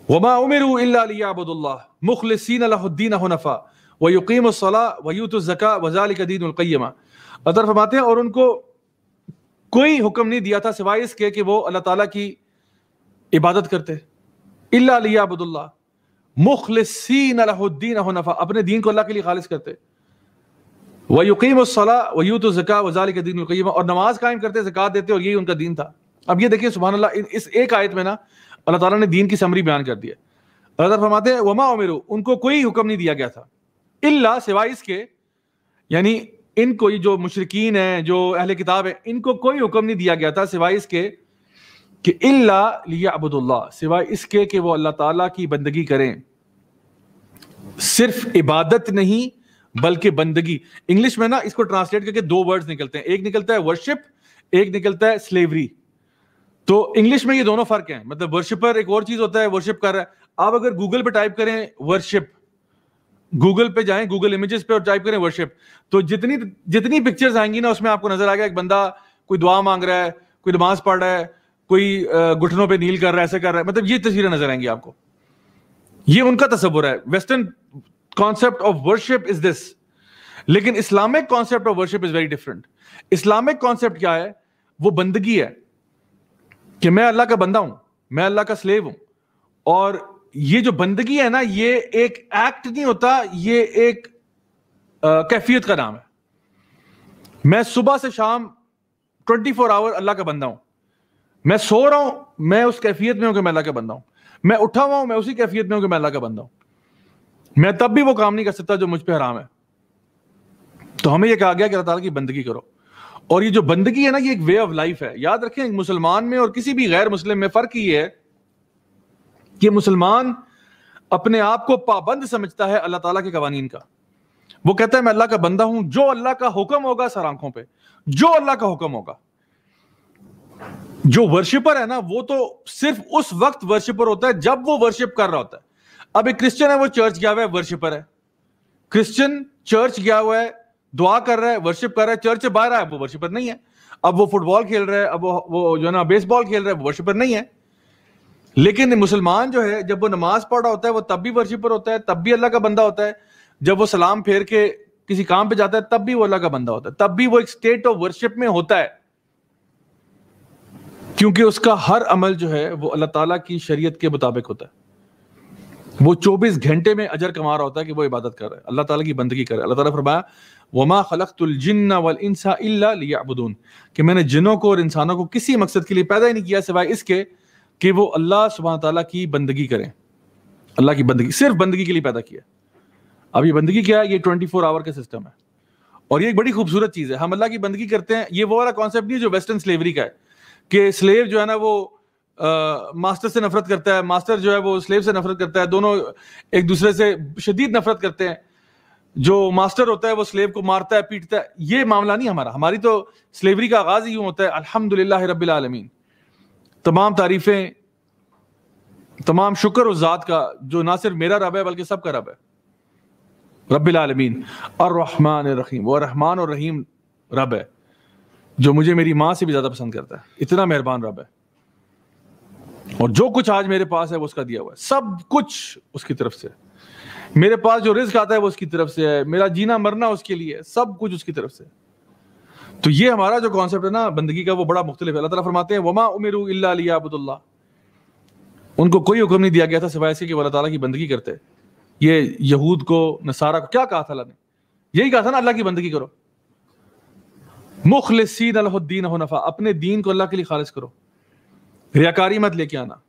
वमा उमरबुल्ला मुखलसिन हनफ़ा व यकीम वयूत ज़क़ा वजाल दीन अलकैमा अल्लाह फरमाते हैं और उनको कोई हुक्म नहीं दिया था सिवाय इसके कि वो अल्लाह ताला की इबादत करते इल्ला लिया अबदुल्ला मुखलसिन अलहुद्दीन हनफा अपने दीन को अल्लाह के लिए खालिज करते व यकीम सला व यूत ज़का वजाल के दीन कईम और नमाज कायम करते जक़ात देते और यही उनका दीन था अब ये देखिए सुबह अल्लाह इस एक आयत में ना अल्लाह ताला ने दीन की समरी बयान कर दिया अल्लाह ताला फरमाते हैं वमा उमरू उनको कोई हुक्म नहीं दिया गया था इल्ला सिवाय इसके यानी इनको ये जो मुशरकिन है जो अहले किताब है इनको कोई हुक्म नहीं दिया गया था सिवाय इसके कि इल्ला लिया अबुदुल्ला सिवाय इसके कि वो अल्लाह ताला की बंदगी करें सिर्फ इबादत नहीं बल्कि बंदगी इंग्लिश में ना इसको ट्रांसलेट करके दो वर्ड्स निकलते हैं एक निकलता है वर्शिप एक निकलता है स्लेवरी तो इंग्लिश में ये दोनों फर्क हैं मतलब वर्शिपर एक और चीज होता है वर्शिप कर रहा है आप अगर गूगल पर टाइप करें वर्शिप गूगल पे जाएं गूगल इमेजेस पे और टाइप करें वर्शिप तो जितनी जितनी पिक्चर्स आएंगी ना उसमें आपको नजर आएगा एक बंदा कोई दुआ मांग रहा है कोई नमाज पढ़ रहा है कोई घुटनों पे नील कर रहा है ऐसे कर रहा है मतलब ये तस्वीरें नजर आएंगी आपको ये उनका तस्वुर है western concept of worship is this लेकिन Islamic concept of worship is very different Islamic concept क्या है वो बंदगी है कि मैं अल्लाह का बंदा हूं मैं अल्लाह का स्लेव हूं और ये जो बंदगी है ना ये एक एक्ट नहीं होता ये एक आ, कैफियत का नाम है मैं सुबह से शाम 24 फोर आवर अल्लाह का बंदा हूं मैं सो रहा हूं मैं उस कैफियत में हूं कि मैं अल्लाह का बंदा हूं मैं उठा हुआ हूं मैं उसी कैफियत में हूं कि मैं अल्लाह का बंदा हूं मैं तब भी वो काम नहीं कर सकता जो मुझ पर हराम है तो हमें यह कहा गया कि अल्लाह तला की बंदगी करो और ये जो बंदगी है ना ये एक वे ऑफ लाइफ है याद रखें मुसलमान में और किसी भी गैर मुस्लिम में फर्क ये है कि मुसलमान अपने आप को पाबंद समझता है अल्लाह ताला के कवानीन का वो कहता है मैं अल्लाह का बंदा हूं जो अल्लाह का हुक्म होगा सर आंखों पर जो अल्लाह का हुक्म होगा जो वर्शिपर है ना वो तो सिर्फ उस वक्त वर्शिपर होता है जब वो वर्शिप कर रहा होता है अब एक क्रिश्चियन है वो चर्च गया हुआ है वर्शिपर है क्रिश्चियन चर्च गया हुआ है दुआ कर रहा है वर्शिप कर रहा है चर्च से बाहर आया वो वर्शिपर नहीं है अब वो फुटबॉल खेल रहा है अब वो, वो जो है ना बेसबॉल खेल रहा है वो वर्शिपर नहीं है लेकिन मुसलमान जो है जब वो नमाज पढ़ रहा होता है वो तब भी वर्शिपर होता है तब भी अल्लाह का बंदा होता है जब वो सलाम फेर के किसी काम पे जाता है तब भी वो अल्लाह का बंदा होता है तब भी वो एक स्टेट ऑफ वर्शिप में होता है क्योंकि उसका हर अमल जो है वो अल्लाह ताला की शरीयत के मुताबिक होता है वो चौबीस घंटे में अजर कमा रहा होता है कि वो इबादत कर रहा है अल्लाह ताला की बंदगी कर रहा है अल्लाह ताला फरमाया वमा खलकतुलजन्ना वल इंसा इल्ला लियाबुदून कि मैंने जिनों को और इंसानों को किसी मकसद के लिए पैदा ही नहीं किया सिवाय इसके कि वो अल्लाह सुबह तला की बंदगी करें अल्लाह की बंदगी सिर्फ बंदगी के लिए पैदा किया अब ये बंदगी क्या है ये ट्वेंटी फोर आवर का सिस्टम है और ये एक बड़ी खूबसूरत चीज़ है हम अल्लाह की बंदगी करते हैं ये वो वाला कॉन्सेप्ट नहीं जो वेस्टर्न स्लेवरी का है कि स्लेव जो है ना वो आ, मास्टर से नफरत करता है मास्टर जो है वो स्लेव से नफरत करता है दोनों एक दूसरे से शदीद नफरत करते हैं जो मास्टर होता है वो स्लेव को मारता है पीटता है ये मामला नहीं हमारा हमारी तो स्लेवरी का आगाज़ ही यूँ होता है अलहमदिल्ला रबालमीन तमाम तारीफें तमाम शुक्र उस ज़ात का जो ना सिर्फ मेरा रब है बल्कि सबका रब है रबालमीन और रहमान रहीम वो रहमान और रहीम रब है जो मुझे मेरी माँ से भी ज़्यादा पसंद करता है इतना मेहरबान रब है और जो कुछ आज मेरे पास है वो उसका दिया हुआ है सब कुछ उसकी तरफ से मेरे पास जो रिस्क आता है वो उसकी तरफ से है मेरा जीना मरना उसके लिए है सब कुछ उसकी तरफ से है तो ये हमारा जो कॉन्सेप्ट है ना बंदगी का वो बड़ा मुख्तलि है अल्लाह तला फरमाते हैं वमा उमिर अबुदुल्ला उनको कोई हुक्म नहीं दिया गया था सिवाय इसके कि अल्लाह की बंदगी करते ये यहूद को नसारा को क्या कहा था अल्लाह ने यही कहा था ना अल्लाह की बंदगी करो मुखल अलहुद्दीन हो नफा अपने दीन को अल्लाह के लिए खारिज करो रियाकारी मत लेके आना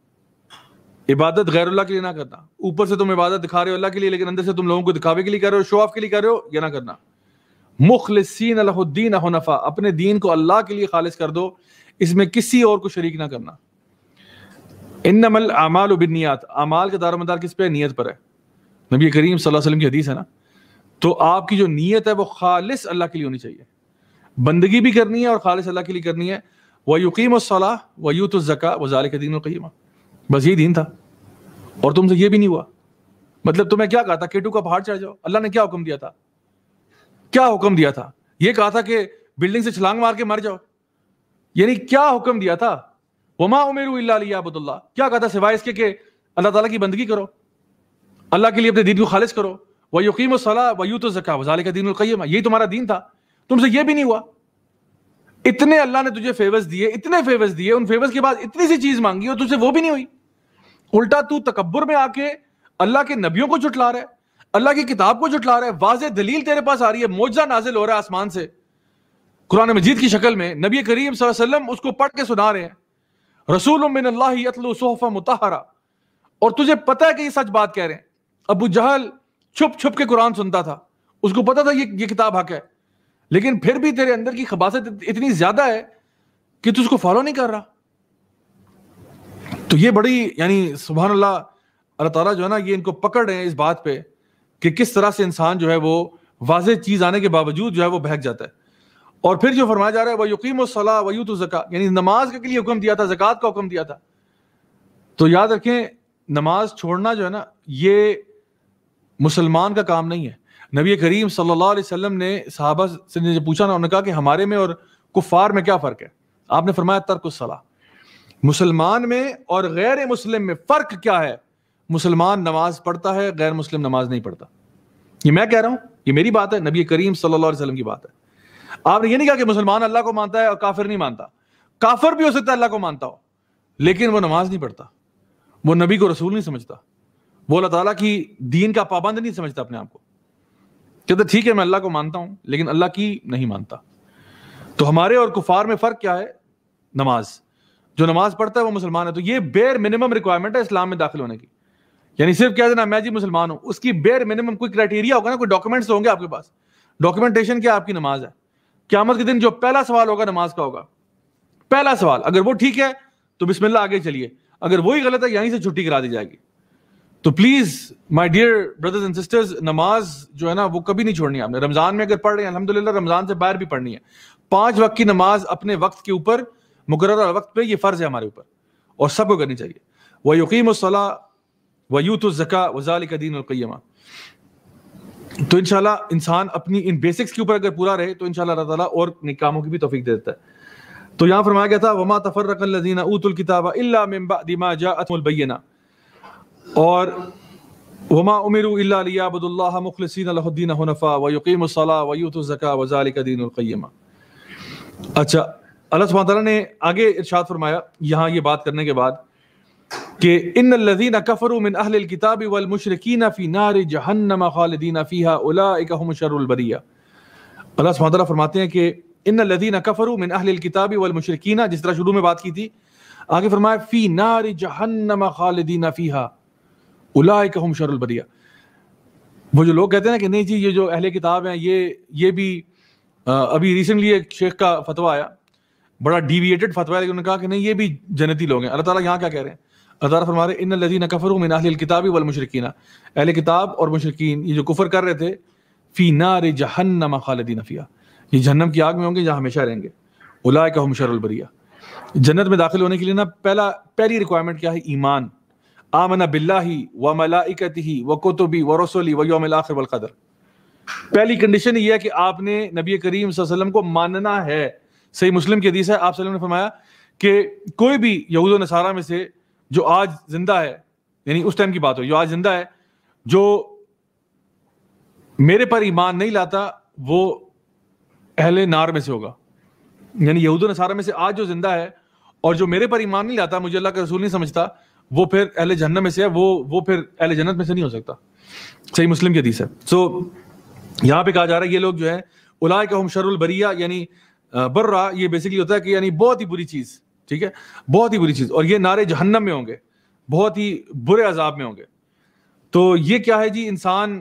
इबादत गैरुल्ला के लिए ना करना ऊपर से तुम इबादत दिखा रहे हो अल्लाह के लिए लेकिन अंदर से तुम लोगों को दिखावे के लिए कर रहे हो शो ऑफ के लिए कर रहे हो ये ना करना मुखलसिन अलहुद्दीन अहनफा अपने दीन को अल्लाह के लिए खालिज कर दो इसमें किसी और को शरीक ना करना इन नमल अमाल बिनियात अमाल का दारोमदार किस पे नीयत पर है नबी करीम वसल्लम की हदीस है ना तो आपकी जो नीयत है वो खालिस अल्लाह के लिए होनी चाहिए बंदगी भी करनी है और खालिस अल्लाह के लिए करनी है व यकीम सलाह व तो ज़का व क़ीमा बस यही दीन था और तुमसे ये भी नहीं हुआ मतलब तुम्हें क्या कहा था केटू का पहाड़ चढ़ जाओ अल्लाह ने क्या हुक्म दिया था क्या हुक्म दिया था यह कहा था कि बिल्डिंग से छलांग मार के मर जाओ यानी क्या हुक्म दिया था वमा उमेर अलियाबुल्ला क्या कहा था सिवाय इसके कि अल्लाह ताला की बंदगी करो अल्लाह के लिए अपने दीन को खालिज करो वह यकीम सलाह वयू तो जका वजाल दीन यही तुम्हारा दीन था तुमसे यह भी नहीं हुआ इतने अल्लाह ने तुझे फेवर्स दिए इतने फेवर्स दिए उन फेवर्स के बाद इतनी सी चीज मांगी और तुझसे वो भी नहीं हुई उल्टा तू तकबर में आके अल्लाह के नबियों को चुटला रहा है अल्लाह की किताब को जुटला रहा है वाज दलील तेरे पास आ रही है मोजा नाजिल हो रहा है आसमान से कुरान मजीद की शक्ल में नबी करीम सल्लम उसको पढ़ के सुना रहे हैं रसूल मिन मुतहरा और तुझे पता है कि ये सच बात कह रहे हैं अबू जहल छुप छुप के कुरान सुनता था उसको पता था ये ये किताब हक है लेकिन फिर भी तेरे अंदर की खबासत इतनी ज्यादा है कि तू उसको फॉलो नहीं कर रहा तो ये बड़ी यानी सुबह अल्लाह अल्लाह तला जो है ना ये इनको पकड़ रहे हैं इस बात पर कि किस तरह से इंसान जो है वो वाज चीज़ आने के बावजूद जो है वो बहक जाता है और फिर जो फरमाया जा रहा है वह यकीम सलाह वयूत ज़क़ा यानी नमाज के लिए हुक्म दिया था जक़ात का हुक्म दिया था तो याद रखें नमाज छोड़ना जो है ना ये मुसलमान का काम नहीं है नबी करीम सल्लल्लाहु अलैहि ने साहबा से जब पूछा ना उन्होंने कहा कि हमारे में और कुफार में क्या फ़र्क है आपने फरमाया तर्क सलाह मुसलमान में और गैर मुस्लिम में फ़र्क क्या है मुसलमान नमाज पढ़ता है गैर मुस्लिम नमाज नहीं पढ़ता ये मैं कह रहा हूं ये मेरी बात है नबी करीम सल्लल्लाहु अलैहि वसल्लम की बात है आपने ये नहीं कहा कि मुसलमान अल्लाह को मानता है और काफिर नहीं मानता काफिर भी हो सकता है अल्लाह को मानता हो लेकिन वो नमाज नहीं पढ़ता वो नबी को रसूल नहीं समझता वो अल्लाह ताला की दीन का पाबंद नहीं समझता अपने आप को कहते ठीक है मैं अल्लाह को मानता हूँ लेकिन अल्लाह की नहीं मानता तो हमारे और कुफार में फ़र्क क्या है नमाज जो नमाज पढ़ता है वो मुसलमान है तो ये बेर मिनिमम रिक्वायरमेंट है इस्लाम में दाखिल होने की यानी सिर्फ क्या देना मैं जी मुसलमान हूं उसकी बेर मिनिमम कोई क्राइटेरिया होगा ना कोई डॉक्यूमेंट्स होंगे आपके पास डॉक्यूमेंटेशन क्या आपकी नमाज है क्यामत के दिन जो पहला सवाल होगा नमाज का होगा पहला सवाल अगर वो ठीक है तो बिस्मिल्ला आगे चलिए अगर वही गलत है यहीं से छुट्टी करा दी जाएगी तो please my dear brothers and sisters नमाज जो है ना वो कभी नहीं छोड़नी आपने रमजान में अगर पढ़ रहे हैं अलहमदुल्ला रमजान से बाहर भी पढ़नी है पांच वक्त की नमाज अपने वक्त के ऊपर मुकर वक्त पे ये फर्ज है हमारे ऊपर और सबको करनी चाहिए वह यकीम सलाह वयूतु ज़क़ा वजालिक दीन अलकैमा तो इनशाला इंसान अपनी इन बेसिक्स के ऊपर अगर पूरा रहे तो इनशाला और निकामों की भी तोफीक दे देता है तो यहाँ फरमाया गया था वमा तफरकलजीना ऊतुलकिताबा इलामा जाबैना और वमा उमिर उमरबदुल्ला मुखलसिन हनफ़ा वकीम दीन वजालिकदीनकैमा अच्छा अल्लाह सुबह ने आगे इर्शाद फरमाया यहाँ ये बात करने के बाद कि इन लजीन मिन अहल किताब वल वलमशरकिन फ़ी नार जहन्नम खालिदीन फ़ीहा उलाशरबरिया अल्लाह सुबह फरमाते हैं कि इन लदीन मिन अहल किताब वल वलमशरकिन जिस तरह शुरू में बात की थी आगे फरमाया फ़ी नार जहन्नम खालिदीन फ़ीहा उलाशरबरिया वो जो लोग कहते हैं ना कि नहीं जी ये जो अहल किताब हैं ये ये भी अभी रिसेंटली एक शेख का फतवा आया बड़ा डिविएटेड फतवा है लेकिन उन्होंने कहा कि नहीं ये भी जन्नती लोग हैं अल्लाह ताला यहाँ क्या कह रहे हैं अदार फरमा रहे इन लजीन कफर मिन अहल किताबी वल मुशरकिन अहल किताब और मुशरकिन ये जो कुफर कर रहे थे फ़ी नार जहन्नम खालदीन फ़िया ये जहन्नम की आग में होंगे जहाँ हमेशा रहेंगे उलाय का हम जन्नत में दाखिल होने के लिए ना पहला पहली रिक्वायरमेंट क्या है ईमान आमना बिल्ला ही व मलाइकत ही व कोतुबी व रसोली व योम आखिर वलकदर पहली कंडीशन ये है कि आपने नबी करीम वसल्लम को मानना है सही मुस्लिम की हदीस है आप सल्लम ने फरमाया कि कोई भी यहूद नसारा में से जो आज जिंदा है यानी उस टाइम की बात हो जो आज जिंदा है जो मेरे पर ईमान नहीं लाता वो अहले नार में से होगा यानी यहूद नसारा में से आज जो जिंदा है और जो मेरे पर ईमान नहीं लाता मुझे अल्लाह का रसूल नहीं समझता वो फिर अहले जन्नत में से है वो वो फिर अहले जन्नत में से नहीं हो सकता सही मुस्लिम की हदीस है सो यहाँ पे कहा जा रहा है ये लोग जो है उलाय का हम शरुल बरिया यानी बर्रा ये बेसिकली होता है कि यानी बहुत ही बुरी चीज़ ठीक है बहुत ही बुरी चीज़ और ये नारे जहन्नम में होंगे बहुत ही बुरे अजाब में होंगे तो ये क्या है जी इंसान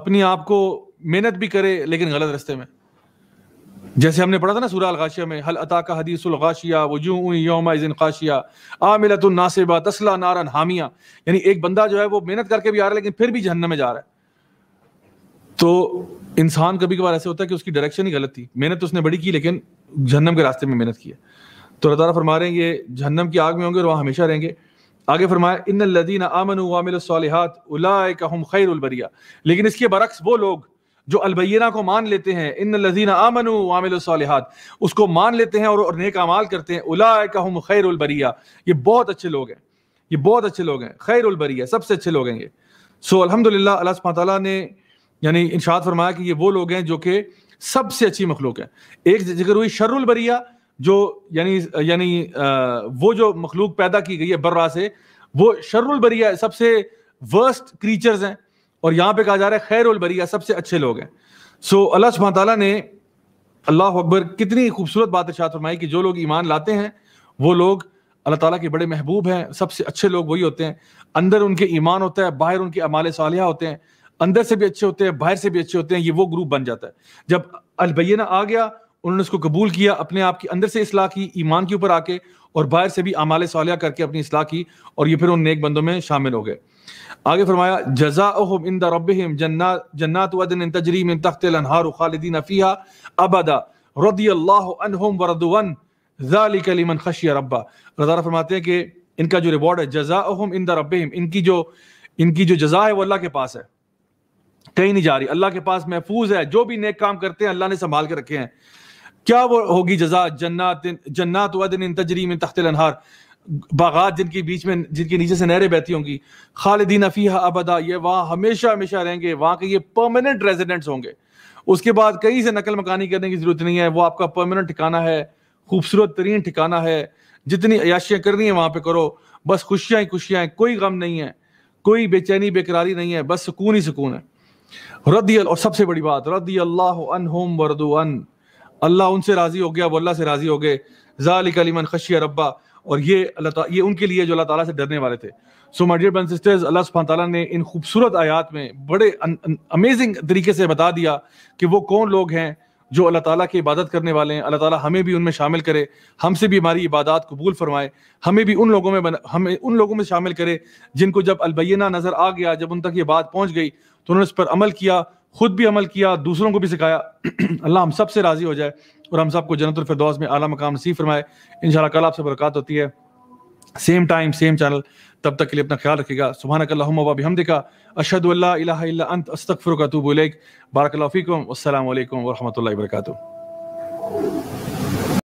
अपनी आप को मेहनत भी करे लेकिन गलत रास्ते में जैसे हमने पढ़ा था ना सूरा अलगाशिया में हल अता का हदीसगाशिया वो यूं आ मिला तो नासिबा तसला नारन हामिया यानी एक बंदा जो है वो मेहनत करके भी आ रहा है लेकिन फिर भी जहन्नम में जा रहा है तो इंसान कभी कभार ऐसे होता है कि उसकी डायरेक्शन ही गलत थी मेहनत तो उसने बड़ी की लेकिन जहन्नम के रास्ते में मेहनत की है तो अल्लाह ताला फरमा रहे हैं ये जहन्नम की आग में होंगे और वहाँ हमेशा रहेंगे आगे फरमाया इन लदीन आमन वामिलहत उलाम खैर उलबरिया लेकिन इसके बरक्स वो लोग जो अलबैना को मान लेते हैं इन लजीन आमन वामिलहत उसको मान लेते हैं और, और नेक अमाल करते हैं उलाम खैर उलबरिया ये बहुत अच्छे लोग हैं ये बहुत अच्छे लोग हैं खैर उलबरिया सबसे अच्छे लोग हैं ये सो अलहमदिल्ला अल्लाह ताली ने यानी इनशात फरमाया कि ये वो लोग हैं जो कि सबसे अच्छी मखलूक है एक जिक्र हुई शर्रबरिया जो यानी यानी वो जो मखलूक पैदा की गई है बर्रा से वो बरिया सबसे वर्स्ट क्रीचर्स हैं और यहाँ पे कहा जा रहा है खैर बरिया सबसे अच्छे लोग हैं सो अल्लाह सुबह ताली ने अल्लाह अकबर कितनी खूबसूरत बात इर्शाद फरमाई कि जो लोग ईमान लाते हैं वो लोग अल्लाह ताला के बड़े महबूब हैं सबसे अच्छे लोग वही होते हैं अंदर उनके ईमान होता है बाहर उनके अमाल सालिया होते हैं अंदर से भी अच्छे होते हैं बाहर से भी अच्छे होते हैं ये वो ग्रुप बन जाता है जब अलबैना आ गया उन्होंने उसको कबूल किया अपने आप के अंदर से इसलाह की ईमान के ऊपर आके और बाहर से भी आमाले सालिया करके अपनी इसलाह की और ये फिर उन नेक बंदों में शामिल हो गए आगे फरमाया जजा इंदा जन्ना जन्नात वदन अबदा खशिया रब्बा फरमाते हैं कि इनका जो रिवॉर्ड है जजा इनकी जो इनकी जो जजा है वो अल्लाह के पास है कहीं नहीं जा रही अल्लाह के पास महफूज है जो भी नेक काम करते हैं अल्लाह ने संभाल के रखे हैं क्या वो होगी जजा जन्नात जन्नात वदन इन तजरी में तख्त अनहार बागात जिनके बीच में जिनके नीचे से नहरें बहती होंगी खालिदीन अफीहा अबदा ये वहाँ हमेशा हमेशा रहेंगे वहाँ के ये परमानेंट रेजिडेंट्स होंगे उसके बाद कहीं से नकल मकानी करने की जरूरत नहीं है वो आपका परमानेंट ठिकाना है खूबसूरत तरीन ठिकाना है जितनी अयाशियाँ करनी है वहाँ पर करो बस खुशियाँ ही खुशियाँ कोई गम नहीं है कोई बेचैनी बेकरारी नहीं है बस सुकून ही सुकून है रद्दी और सबसे बड़ी बात रद्दी अल्लाह अनहुम अन अल्लाह उनसे राज़ी हो गया वो अल्लाह से राज़ी हो गए ज़ालिकलीमन खशिया रब्बा और ये अल्लाह ये उनके लिए जो अल्लाह ताला से डरने वाले थे सो माय डियर सिस्टर्स अल्लाह सुबहान ताला ने इन खूबसूरत आयात में बड़े अमेजिंग तरीके से बता दिया कि वो कौन लोग हैं जो अल्लाह ताला की इबादत करने वाले हैं अल्लाह ताला हमें भी उनमें शामिल करे हमसे भी हमारी इबादत कबूल फरमाए हमें भी उन लोगों में हमें उन लोगों में शामिल करे जिनको जब अलबैना नज़र आ गया जब उन तक ये बात पहुँच गई तो उन्होंने इस पर अमल किया खुद भी अमल किया दूसरों को भी सिखाया *clears throat* अल्लाह हम सब से राज़ी हो जाए और हम सबको जन्नतफरदौस में आला मकाम नसीब फरमाए इन कल आपसे बरकत होती है सेम टाइम सेम चैनल तब तक के लिए अपना ख्याल रखेगा सुबह कल्लाबी हम देखा अशद अंत अस्तफ़र का तूबुल बारकलाफ़ीकम असल वरहमल वरक